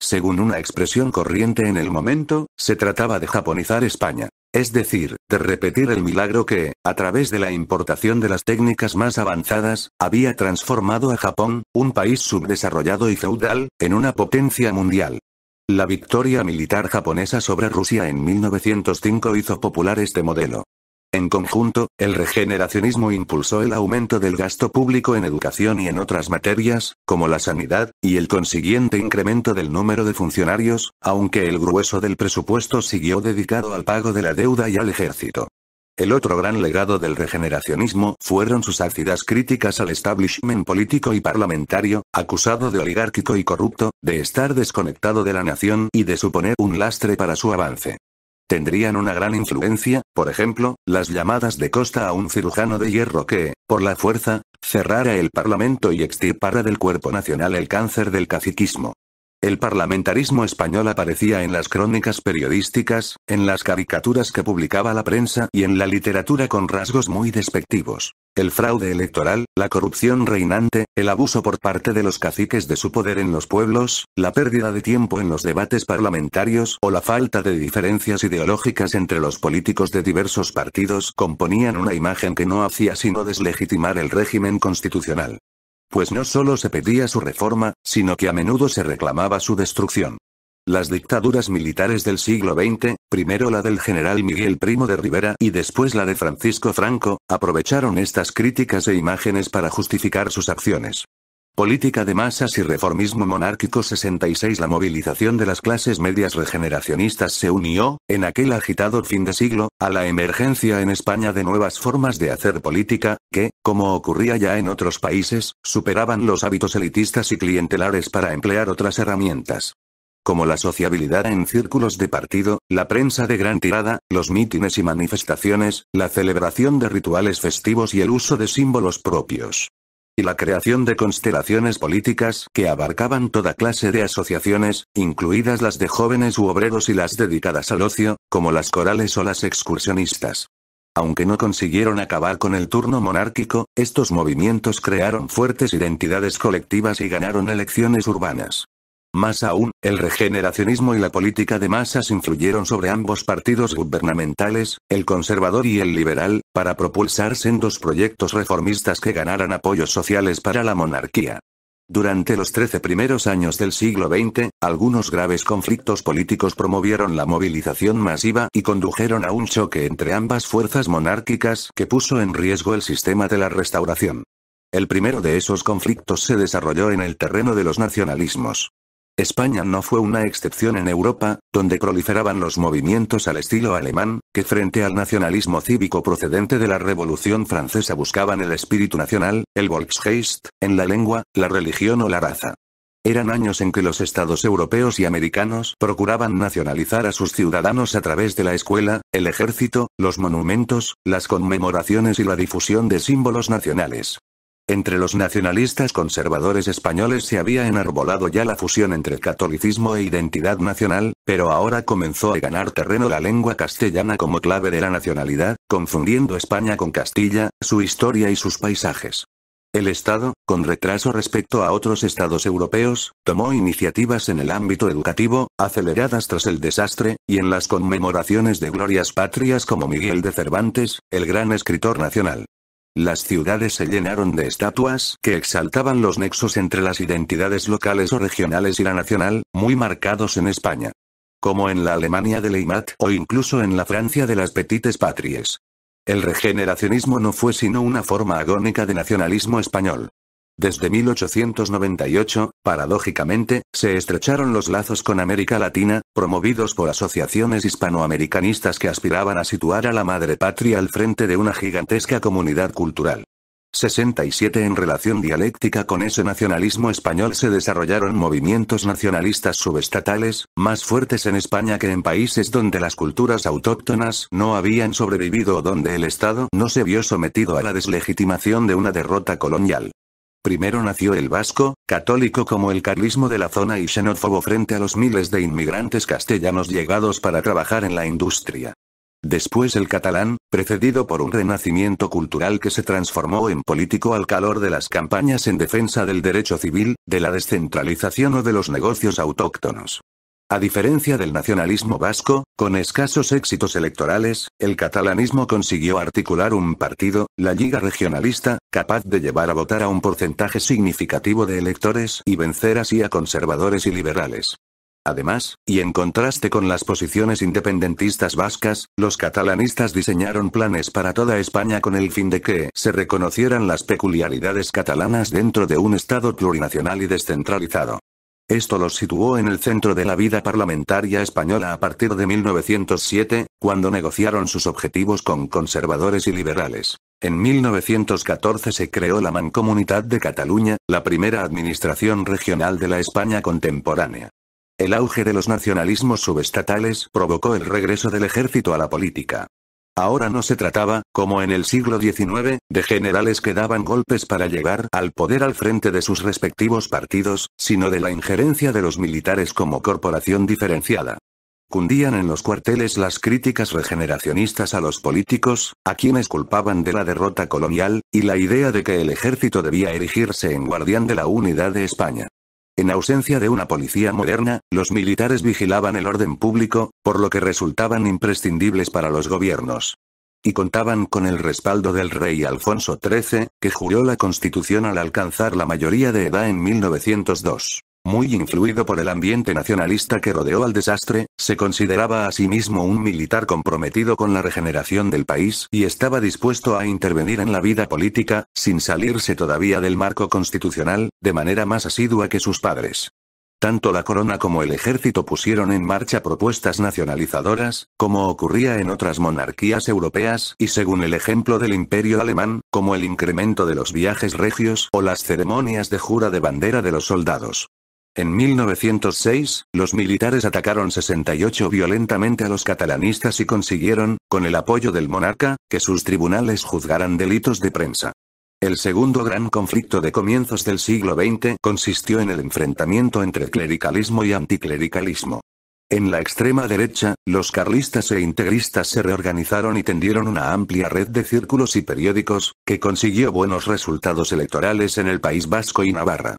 Según una expresión corriente en el momento, se trataba de japonizar España. Es decir, de repetir el milagro que, a través de la importación de las técnicas más avanzadas, había transformado a Japón, un país subdesarrollado y feudal, en una potencia mundial. La victoria militar japonesa sobre Rusia en 1905 hizo popular este modelo. En conjunto, el regeneracionismo impulsó el aumento del gasto público en educación y en otras materias, como la sanidad, y el consiguiente incremento del número de funcionarios, aunque el grueso del presupuesto siguió dedicado al pago de la deuda y al ejército. El otro gran legado del regeneracionismo fueron sus ácidas críticas al establishment político y parlamentario, acusado de oligárquico y corrupto, de estar desconectado de la nación y de suponer un lastre para su avance tendrían una gran influencia, por ejemplo, las llamadas de costa a un cirujano de hierro que, por la fuerza, cerrara el Parlamento y extirpara del cuerpo nacional el cáncer del caciquismo. El parlamentarismo español aparecía en las crónicas periodísticas, en las caricaturas que publicaba la prensa y en la literatura con rasgos muy despectivos el fraude electoral, la corrupción reinante, el abuso por parte de los caciques de su poder en los pueblos, la pérdida de tiempo en los debates parlamentarios o la falta de diferencias ideológicas entre los políticos de diversos partidos componían una imagen que no hacía sino deslegitimar el régimen constitucional. Pues no solo se pedía su reforma, sino que a menudo se reclamaba su destrucción. Las dictaduras militares del siglo XX, primero la del general Miguel Primo de Rivera y después la de Francisco Franco, aprovecharon estas críticas e imágenes para justificar sus acciones. Política de masas y reformismo monárquico 66 La movilización de las clases medias regeneracionistas se unió, en aquel agitado fin de siglo, a la emergencia en España de nuevas formas de hacer política, que, como ocurría ya en otros países, superaban los hábitos elitistas y clientelares para emplear otras herramientas como la sociabilidad en círculos de partido, la prensa de gran tirada, los mítines y manifestaciones, la celebración de rituales festivos y el uso de símbolos propios. Y la creación de constelaciones políticas que abarcaban toda clase de asociaciones, incluidas las de jóvenes u obreros y las dedicadas al ocio, como las corales o las excursionistas. Aunque no consiguieron acabar con el turno monárquico, estos movimientos crearon fuertes identidades colectivas y ganaron elecciones urbanas. Más aún, el regeneracionismo y la política de masas influyeron sobre ambos partidos gubernamentales, el conservador y el liberal, para propulsarse en dos proyectos reformistas que ganaran apoyos sociales para la monarquía. Durante los trece primeros años del siglo XX, algunos graves conflictos políticos promovieron la movilización masiva y condujeron a un choque entre ambas fuerzas monárquicas que puso en riesgo el sistema de la restauración. El primero de esos conflictos se desarrolló en el terreno de los nacionalismos. España no fue una excepción en Europa, donde proliferaban los movimientos al estilo alemán, que frente al nacionalismo cívico procedente de la Revolución Francesa buscaban el espíritu nacional, el Volksgeist, en la lengua, la religión o la raza. Eran años en que los estados europeos y americanos procuraban nacionalizar a sus ciudadanos a través de la escuela, el ejército, los monumentos, las conmemoraciones y la difusión de símbolos nacionales. Entre los nacionalistas conservadores españoles se había enarbolado ya la fusión entre catolicismo e identidad nacional, pero ahora comenzó a ganar terreno la lengua castellana como clave de la nacionalidad, confundiendo España con Castilla, su historia y sus paisajes. El Estado, con retraso respecto a otros estados europeos, tomó iniciativas en el ámbito educativo, aceleradas tras el desastre, y en las conmemoraciones de glorias patrias como Miguel de Cervantes, el gran escritor nacional. Las ciudades se llenaron de estatuas que exaltaban los nexos entre las identidades locales o regionales y la nacional, muy marcados en España. Como en la Alemania de Leimat o incluso en la Francia de las Petites Patries. El regeneracionismo no fue sino una forma agónica de nacionalismo español. Desde 1898, paradójicamente, se estrecharon los lazos con América Latina, promovidos por asociaciones hispanoamericanistas que aspiraban a situar a la madre patria al frente de una gigantesca comunidad cultural. 67 En relación dialéctica con ese nacionalismo español se desarrollaron movimientos nacionalistas subestatales, más fuertes en España que en países donde las culturas autóctonas no habían sobrevivido o donde el Estado no se vio sometido a la deslegitimación de una derrota colonial. Primero nació el vasco, católico como el carlismo de la zona y xenófobo frente a los miles de inmigrantes castellanos llegados para trabajar en la industria. Después el catalán, precedido por un renacimiento cultural que se transformó en político al calor de las campañas en defensa del derecho civil, de la descentralización o de los negocios autóctonos. A diferencia del nacionalismo vasco, con escasos éxitos electorales, el catalanismo consiguió articular un partido, la Liga Regionalista, capaz de llevar a votar a un porcentaje significativo de electores y vencer así a conservadores y liberales. Además, y en contraste con las posiciones independentistas vascas, los catalanistas diseñaron planes para toda España con el fin de que se reconocieran las peculiaridades catalanas dentro de un Estado plurinacional y descentralizado. Esto los situó en el centro de la vida parlamentaria española a partir de 1907, cuando negociaron sus objetivos con conservadores y liberales. En 1914 se creó la Mancomunidad de Cataluña, la primera administración regional de la España contemporánea. El auge de los nacionalismos subestatales provocó el regreso del ejército a la política. Ahora no se trataba, como en el siglo XIX, de generales que daban golpes para llegar al poder al frente de sus respectivos partidos, sino de la injerencia de los militares como corporación diferenciada. Cundían en los cuarteles las críticas regeneracionistas a los políticos, a quienes culpaban de la derrota colonial, y la idea de que el ejército debía erigirse en guardián de la unidad de España. En ausencia de una policía moderna, los militares vigilaban el orden público, por lo que resultaban imprescindibles para los gobiernos. Y contaban con el respaldo del rey Alfonso XIII, que juró la constitución al alcanzar la mayoría de edad en 1902. Muy influido por el ambiente nacionalista que rodeó al desastre, se consideraba a sí mismo un militar comprometido con la regeneración del país y estaba dispuesto a intervenir en la vida política, sin salirse todavía del marco constitucional, de manera más asidua que sus padres. Tanto la corona como el ejército pusieron en marcha propuestas nacionalizadoras, como ocurría en otras monarquías europeas, y según el ejemplo del imperio alemán, como el incremento de los viajes regios o las ceremonias de jura de bandera de los soldados. En 1906, los militares atacaron 68 violentamente a los catalanistas y consiguieron, con el apoyo del monarca, que sus tribunales juzgaran delitos de prensa. El segundo gran conflicto de comienzos del siglo XX consistió en el enfrentamiento entre clericalismo y anticlericalismo. En la extrema derecha, los carlistas e integristas se reorganizaron y tendieron una amplia red de círculos y periódicos, que consiguió buenos resultados electorales en el País Vasco y Navarra.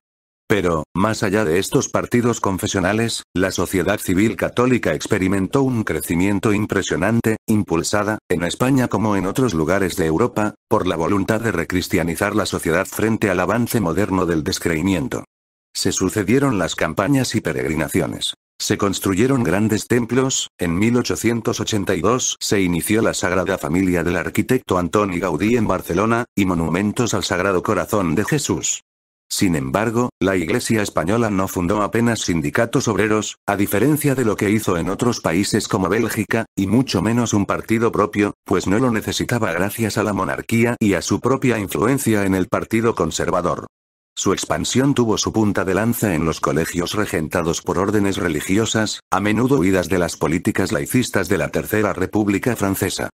Pero, más allá de estos partidos confesionales, la sociedad civil católica experimentó un crecimiento impresionante, impulsada, en España como en otros lugares de Europa, por la voluntad de recristianizar la sociedad frente al avance moderno del descreimiento. Se sucedieron las campañas y peregrinaciones. Se construyeron grandes templos, en 1882 se inició la Sagrada Familia del arquitecto Antoni Gaudí en Barcelona, y monumentos al Sagrado Corazón de Jesús. Sin embargo, la Iglesia española no fundó apenas sindicatos obreros, a diferencia de lo que hizo en otros países como Bélgica, y mucho menos un partido propio, pues no lo necesitaba gracias a la monarquía y a su propia influencia en el Partido Conservador. Su expansión tuvo su punta de lanza en los colegios regentados por órdenes religiosas, a menudo huidas de las políticas laicistas de la Tercera República Francesa.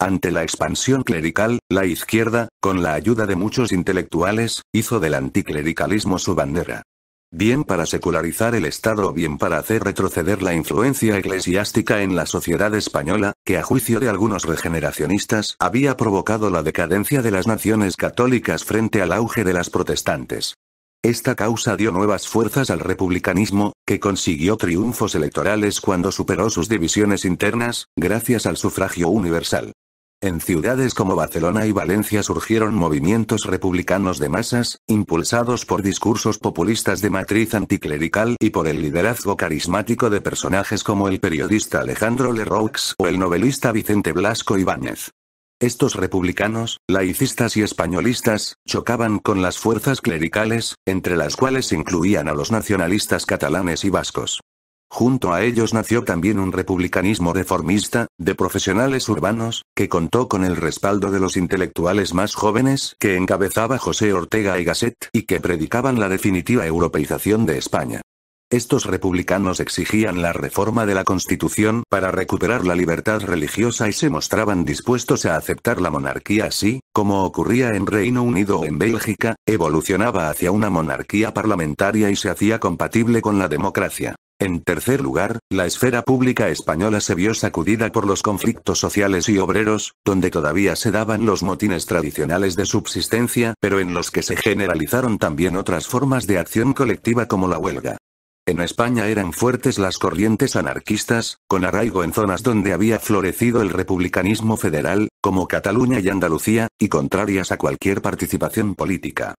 Ante la expansión clerical, la izquierda, con la ayuda de muchos intelectuales, hizo del anticlericalismo su bandera. Bien para secularizar el Estado o bien para hacer retroceder la influencia eclesiástica en la sociedad española, que a juicio de algunos regeneracionistas había provocado la decadencia de las naciones católicas frente al auge de las protestantes. Esta causa dio nuevas fuerzas al republicanismo, que consiguió triunfos electorales cuando superó sus divisiones internas, gracias al sufragio universal. En ciudades como Barcelona y Valencia surgieron movimientos republicanos de masas, impulsados por discursos populistas de matriz anticlerical y por el liderazgo carismático de personajes como el periodista Alejandro Lerroux o el novelista Vicente Blasco Ibáñez. Estos republicanos, laicistas y españolistas, chocaban con las fuerzas clericales, entre las cuales incluían a los nacionalistas catalanes y vascos. Junto a ellos nació también un republicanismo reformista, de profesionales urbanos, que contó con el respaldo de los intelectuales más jóvenes que encabezaba José Ortega y Gasset y que predicaban la definitiva europeización de España. Estos republicanos exigían la reforma de la Constitución para recuperar la libertad religiosa y se mostraban dispuestos a aceptar la monarquía así, como ocurría en Reino Unido o en Bélgica, evolucionaba hacia una monarquía parlamentaria y se hacía compatible con la democracia. En tercer lugar, la esfera pública española se vio sacudida por los conflictos sociales y obreros, donde todavía se daban los motines tradicionales de subsistencia, pero en los que se generalizaron también otras formas de acción colectiva como la huelga. En España eran fuertes las corrientes anarquistas, con arraigo en zonas donde había florecido el republicanismo federal, como Cataluña y Andalucía, y contrarias a cualquier participación política.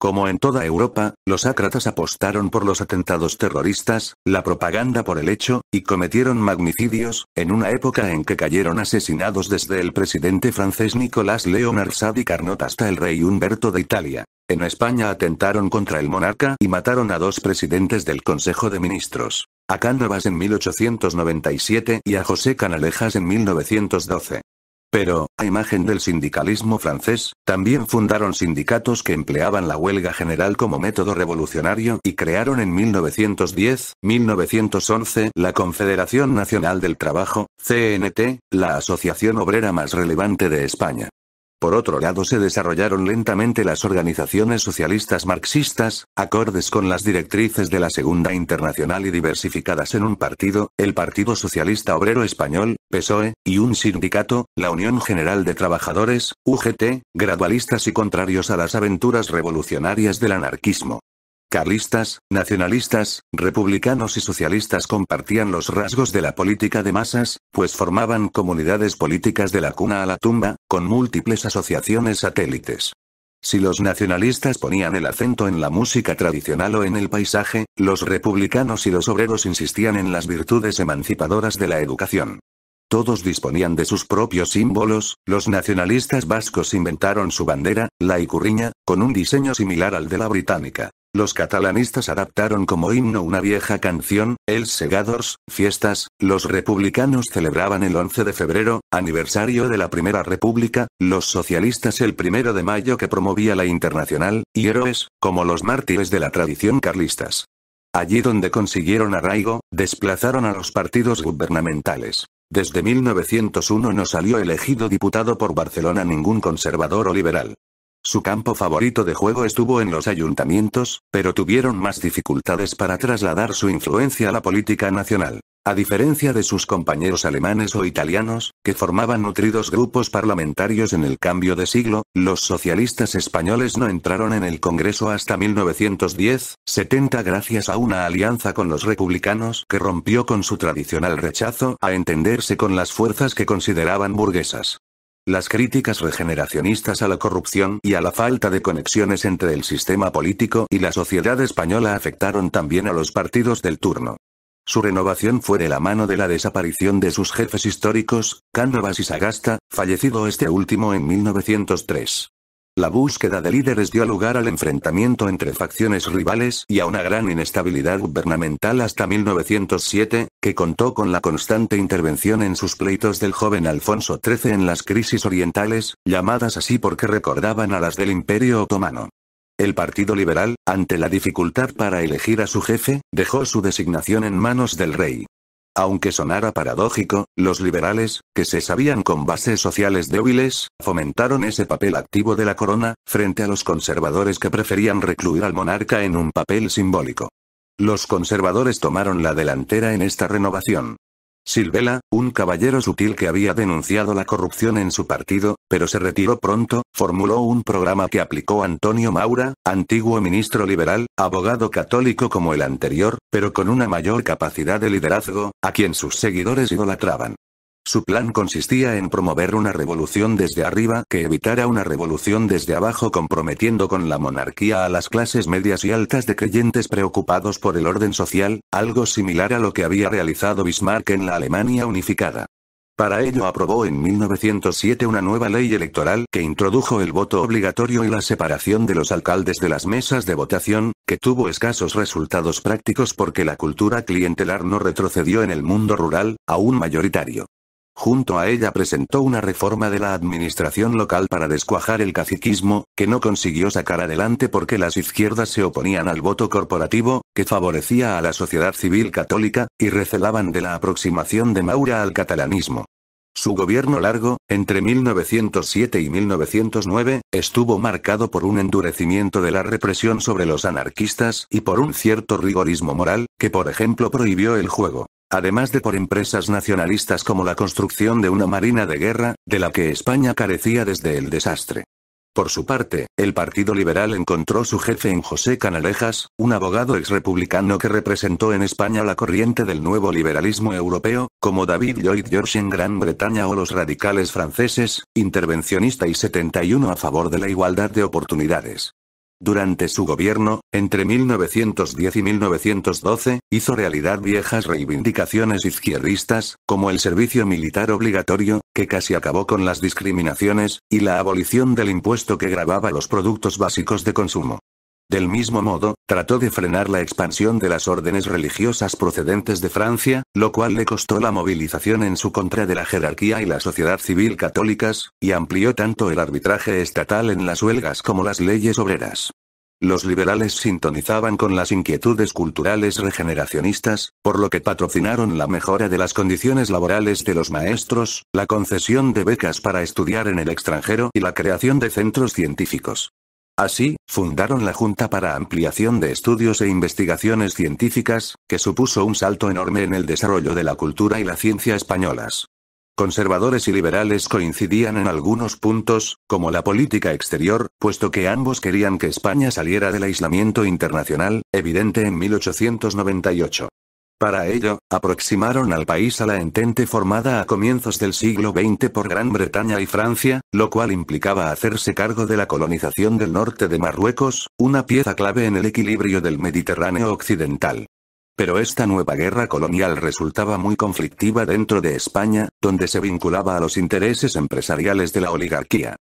Como en toda Europa, los ácratas apostaron por los atentados terroristas, la propaganda por el hecho, y cometieron magnicidios, en una época en que cayeron asesinados desde el presidente francés Nicolás Leonard Sadi Carnot hasta el rey Humberto de Italia. En España atentaron contra el monarca y mataron a dos presidentes del Consejo de Ministros. A Cánovas en 1897 y a José Canalejas en 1912. Pero, a imagen del sindicalismo francés, también fundaron sindicatos que empleaban la huelga general como método revolucionario y crearon en 1910, 1911 la Confederación Nacional del Trabajo, CNT, la asociación obrera más relevante de España. Por otro lado se desarrollaron lentamente las organizaciones socialistas marxistas, acordes con las directrices de la Segunda Internacional y diversificadas en un partido, el Partido Socialista Obrero Español, PSOE, y un sindicato, la Unión General de Trabajadores, UGT, gradualistas y contrarios a las aventuras revolucionarias del anarquismo. Carlistas, nacionalistas, republicanos y socialistas compartían los rasgos de la política de masas, pues formaban comunidades políticas de la cuna a la tumba, con múltiples asociaciones satélites. Si los nacionalistas ponían el acento en la música tradicional o en el paisaje, los republicanos y los obreros insistían en las virtudes emancipadoras de la educación. Todos disponían de sus propios símbolos, los nacionalistas vascos inventaron su bandera, la icurriña, con un diseño similar al de la británica. Los catalanistas adaptaron como himno una vieja canción, El Segadors, fiestas, los republicanos celebraban el 11 de febrero, aniversario de la Primera República, los socialistas el 1 de mayo que promovía la Internacional, y héroes, como los mártires de la tradición carlistas. Allí donde consiguieron arraigo, desplazaron a los partidos gubernamentales. Desde 1901 no salió elegido diputado por Barcelona ningún conservador o liberal. Su campo favorito de juego estuvo en los ayuntamientos, pero tuvieron más dificultades para trasladar su influencia a la política nacional. A diferencia de sus compañeros alemanes o italianos, que formaban nutridos grupos parlamentarios en el cambio de siglo, los socialistas españoles no entraron en el Congreso hasta 1910, 70 gracias a una alianza con los republicanos que rompió con su tradicional rechazo a entenderse con las fuerzas que consideraban burguesas. Las críticas regeneracionistas a la corrupción y a la falta de conexiones entre el sistema político y la sociedad española afectaron también a los partidos del turno. Su renovación fue de la mano de la desaparición de sus jefes históricos, Cánovas y Sagasta, fallecido este último en 1903. La búsqueda de líderes dio lugar al enfrentamiento entre facciones rivales y a una gran inestabilidad gubernamental hasta 1907, que contó con la constante intervención en sus pleitos del joven Alfonso XIII en las crisis orientales, llamadas así porque recordaban a las del Imperio Otomano. El Partido Liberal, ante la dificultad para elegir a su jefe, dejó su designación en manos del rey. Aunque sonara paradójico, los liberales, que se sabían con bases sociales débiles, fomentaron ese papel activo de la corona, frente a los conservadores que preferían recluir al monarca en un papel simbólico. Los conservadores tomaron la delantera en esta renovación. Silvela, un caballero sutil que había denunciado la corrupción en su partido, pero se retiró pronto, formuló un programa que aplicó Antonio Maura, antiguo ministro liberal, abogado católico como el anterior, pero con una mayor capacidad de liderazgo, a quien sus seguidores idolatraban. Su plan consistía en promover una revolución desde arriba que evitara una revolución desde abajo comprometiendo con la monarquía a las clases medias y altas de creyentes preocupados por el orden social, algo similar a lo que había realizado Bismarck en la Alemania unificada. Para ello aprobó en 1907 una nueva ley electoral que introdujo el voto obligatorio y la separación de los alcaldes de las mesas de votación, que tuvo escasos resultados prácticos porque la cultura clientelar no retrocedió en el mundo rural, aún mayoritario. Junto a ella presentó una reforma de la administración local para descuajar el caciquismo, que no consiguió sacar adelante porque las izquierdas se oponían al voto corporativo, que favorecía a la sociedad civil católica, y recelaban de la aproximación de Maura al catalanismo. Su gobierno largo, entre 1907 y 1909, estuvo marcado por un endurecimiento de la represión sobre los anarquistas y por un cierto rigorismo moral, que por ejemplo prohibió el juego además de por empresas nacionalistas como la construcción de una marina de guerra, de la que España carecía desde el desastre. Por su parte, el Partido Liberal encontró su jefe en José Canalejas, un abogado exrepublicano que representó en España la corriente del nuevo liberalismo europeo, como David Lloyd George en Gran Bretaña o los radicales franceses, intervencionista y 71 a favor de la igualdad de oportunidades. Durante su gobierno, entre 1910 y 1912, hizo realidad viejas reivindicaciones izquierdistas, como el servicio militar obligatorio, que casi acabó con las discriminaciones, y la abolición del impuesto que grababa los productos básicos de consumo. Del mismo modo, trató de frenar la expansión de las órdenes religiosas procedentes de Francia, lo cual le costó la movilización en su contra de la jerarquía y la sociedad civil católicas, y amplió tanto el arbitraje estatal en las huelgas como las leyes obreras. Los liberales sintonizaban con las inquietudes culturales regeneracionistas, por lo que patrocinaron la mejora de las condiciones laborales de los maestros, la concesión de becas para estudiar en el extranjero y la creación de centros científicos. Así, fundaron la Junta para Ampliación de Estudios e Investigaciones Científicas, que supuso un salto enorme en el desarrollo de la cultura y la ciencia españolas. Conservadores y liberales coincidían en algunos puntos, como la política exterior, puesto que ambos querían que España saliera del aislamiento internacional, evidente en 1898. Para ello, aproximaron al país a la entente formada a comienzos del siglo XX por Gran Bretaña y Francia, lo cual implicaba hacerse cargo de la colonización del norte de Marruecos, una pieza clave en el equilibrio del Mediterráneo occidental. Pero esta nueva guerra colonial resultaba muy conflictiva dentro de España, donde se vinculaba a los intereses empresariales de la oligarquía.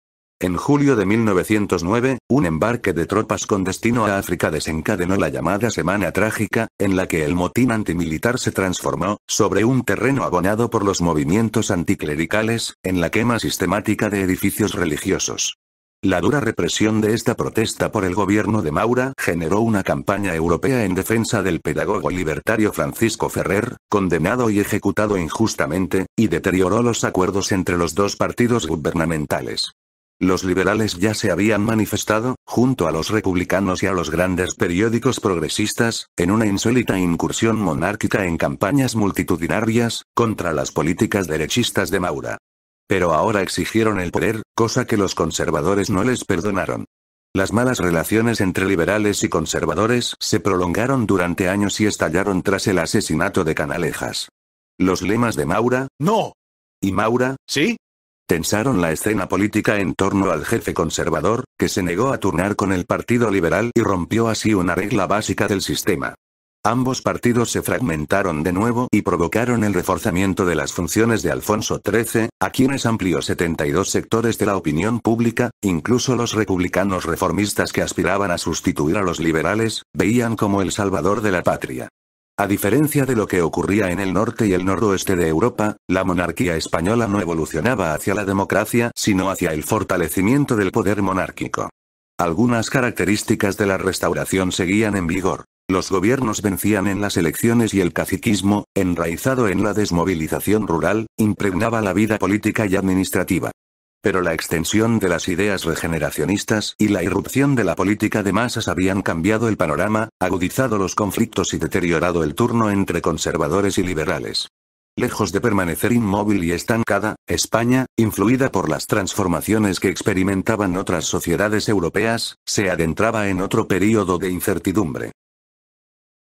En julio de 1909, un embarque de tropas con destino a África desencadenó la llamada Semana Trágica, en la que el motín antimilitar se transformó, sobre un terreno abonado por los movimientos anticlericales, en la quema sistemática de edificios religiosos. La dura represión de esta protesta por el gobierno de Maura generó una campaña europea en defensa del pedagogo libertario Francisco Ferrer, condenado y ejecutado injustamente, y deterioró los acuerdos entre los dos partidos gubernamentales. Los liberales ya se habían manifestado, junto a los republicanos y a los grandes periódicos progresistas, en una insólita incursión monárquica en campañas multitudinarias, contra las políticas derechistas de Maura. Pero ahora exigieron el poder, cosa que los conservadores no les perdonaron. Las malas relaciones entre liberales y conservadores se prolongaron durante años y estallaron tras el asesinato de Canalejas. Los lemas de Maura, no. Y Maura, sí, Tensaron la escena política en torno al jefe conservador, que se negó a turnar con el Partido Liberal y rompió así una regla básica del sistema. Ambos partidos se fragmentaron de nuevo y provocaron el reforzamiento de las funciones de Alfonso XIII, a quienes amplió 72 sectores de la opinión pública, incluso los republicanos reformistas que aspiraban a sustituir a los liberales, veían como el salvador de la patria. A diferencia de lo que ocurría en el norte y el noroeste de Europa, la monarquía española no evolucionaba hacia la democracia sino hacia el fortalecimiento del poder monárquico. Algunas características de la restauración seguían en vigor. Los gobiernos vencían en las elecciones y el caciquismo, enraizado en la desmovilización rural, impregnaba la vida política y administrativa. Pero la extensión de las ideas regeneracionistas y la irrupción de la política de masas habían cambiado el panorama, agudizado los conflictos y deteriorado el turno entre conservadores y liberales. Lejos de permanecer inmóvil y estancada, España, influida por las transformaciones que experimentaban otras sociedades europeas, se adentraba en otro período de incertidumbre.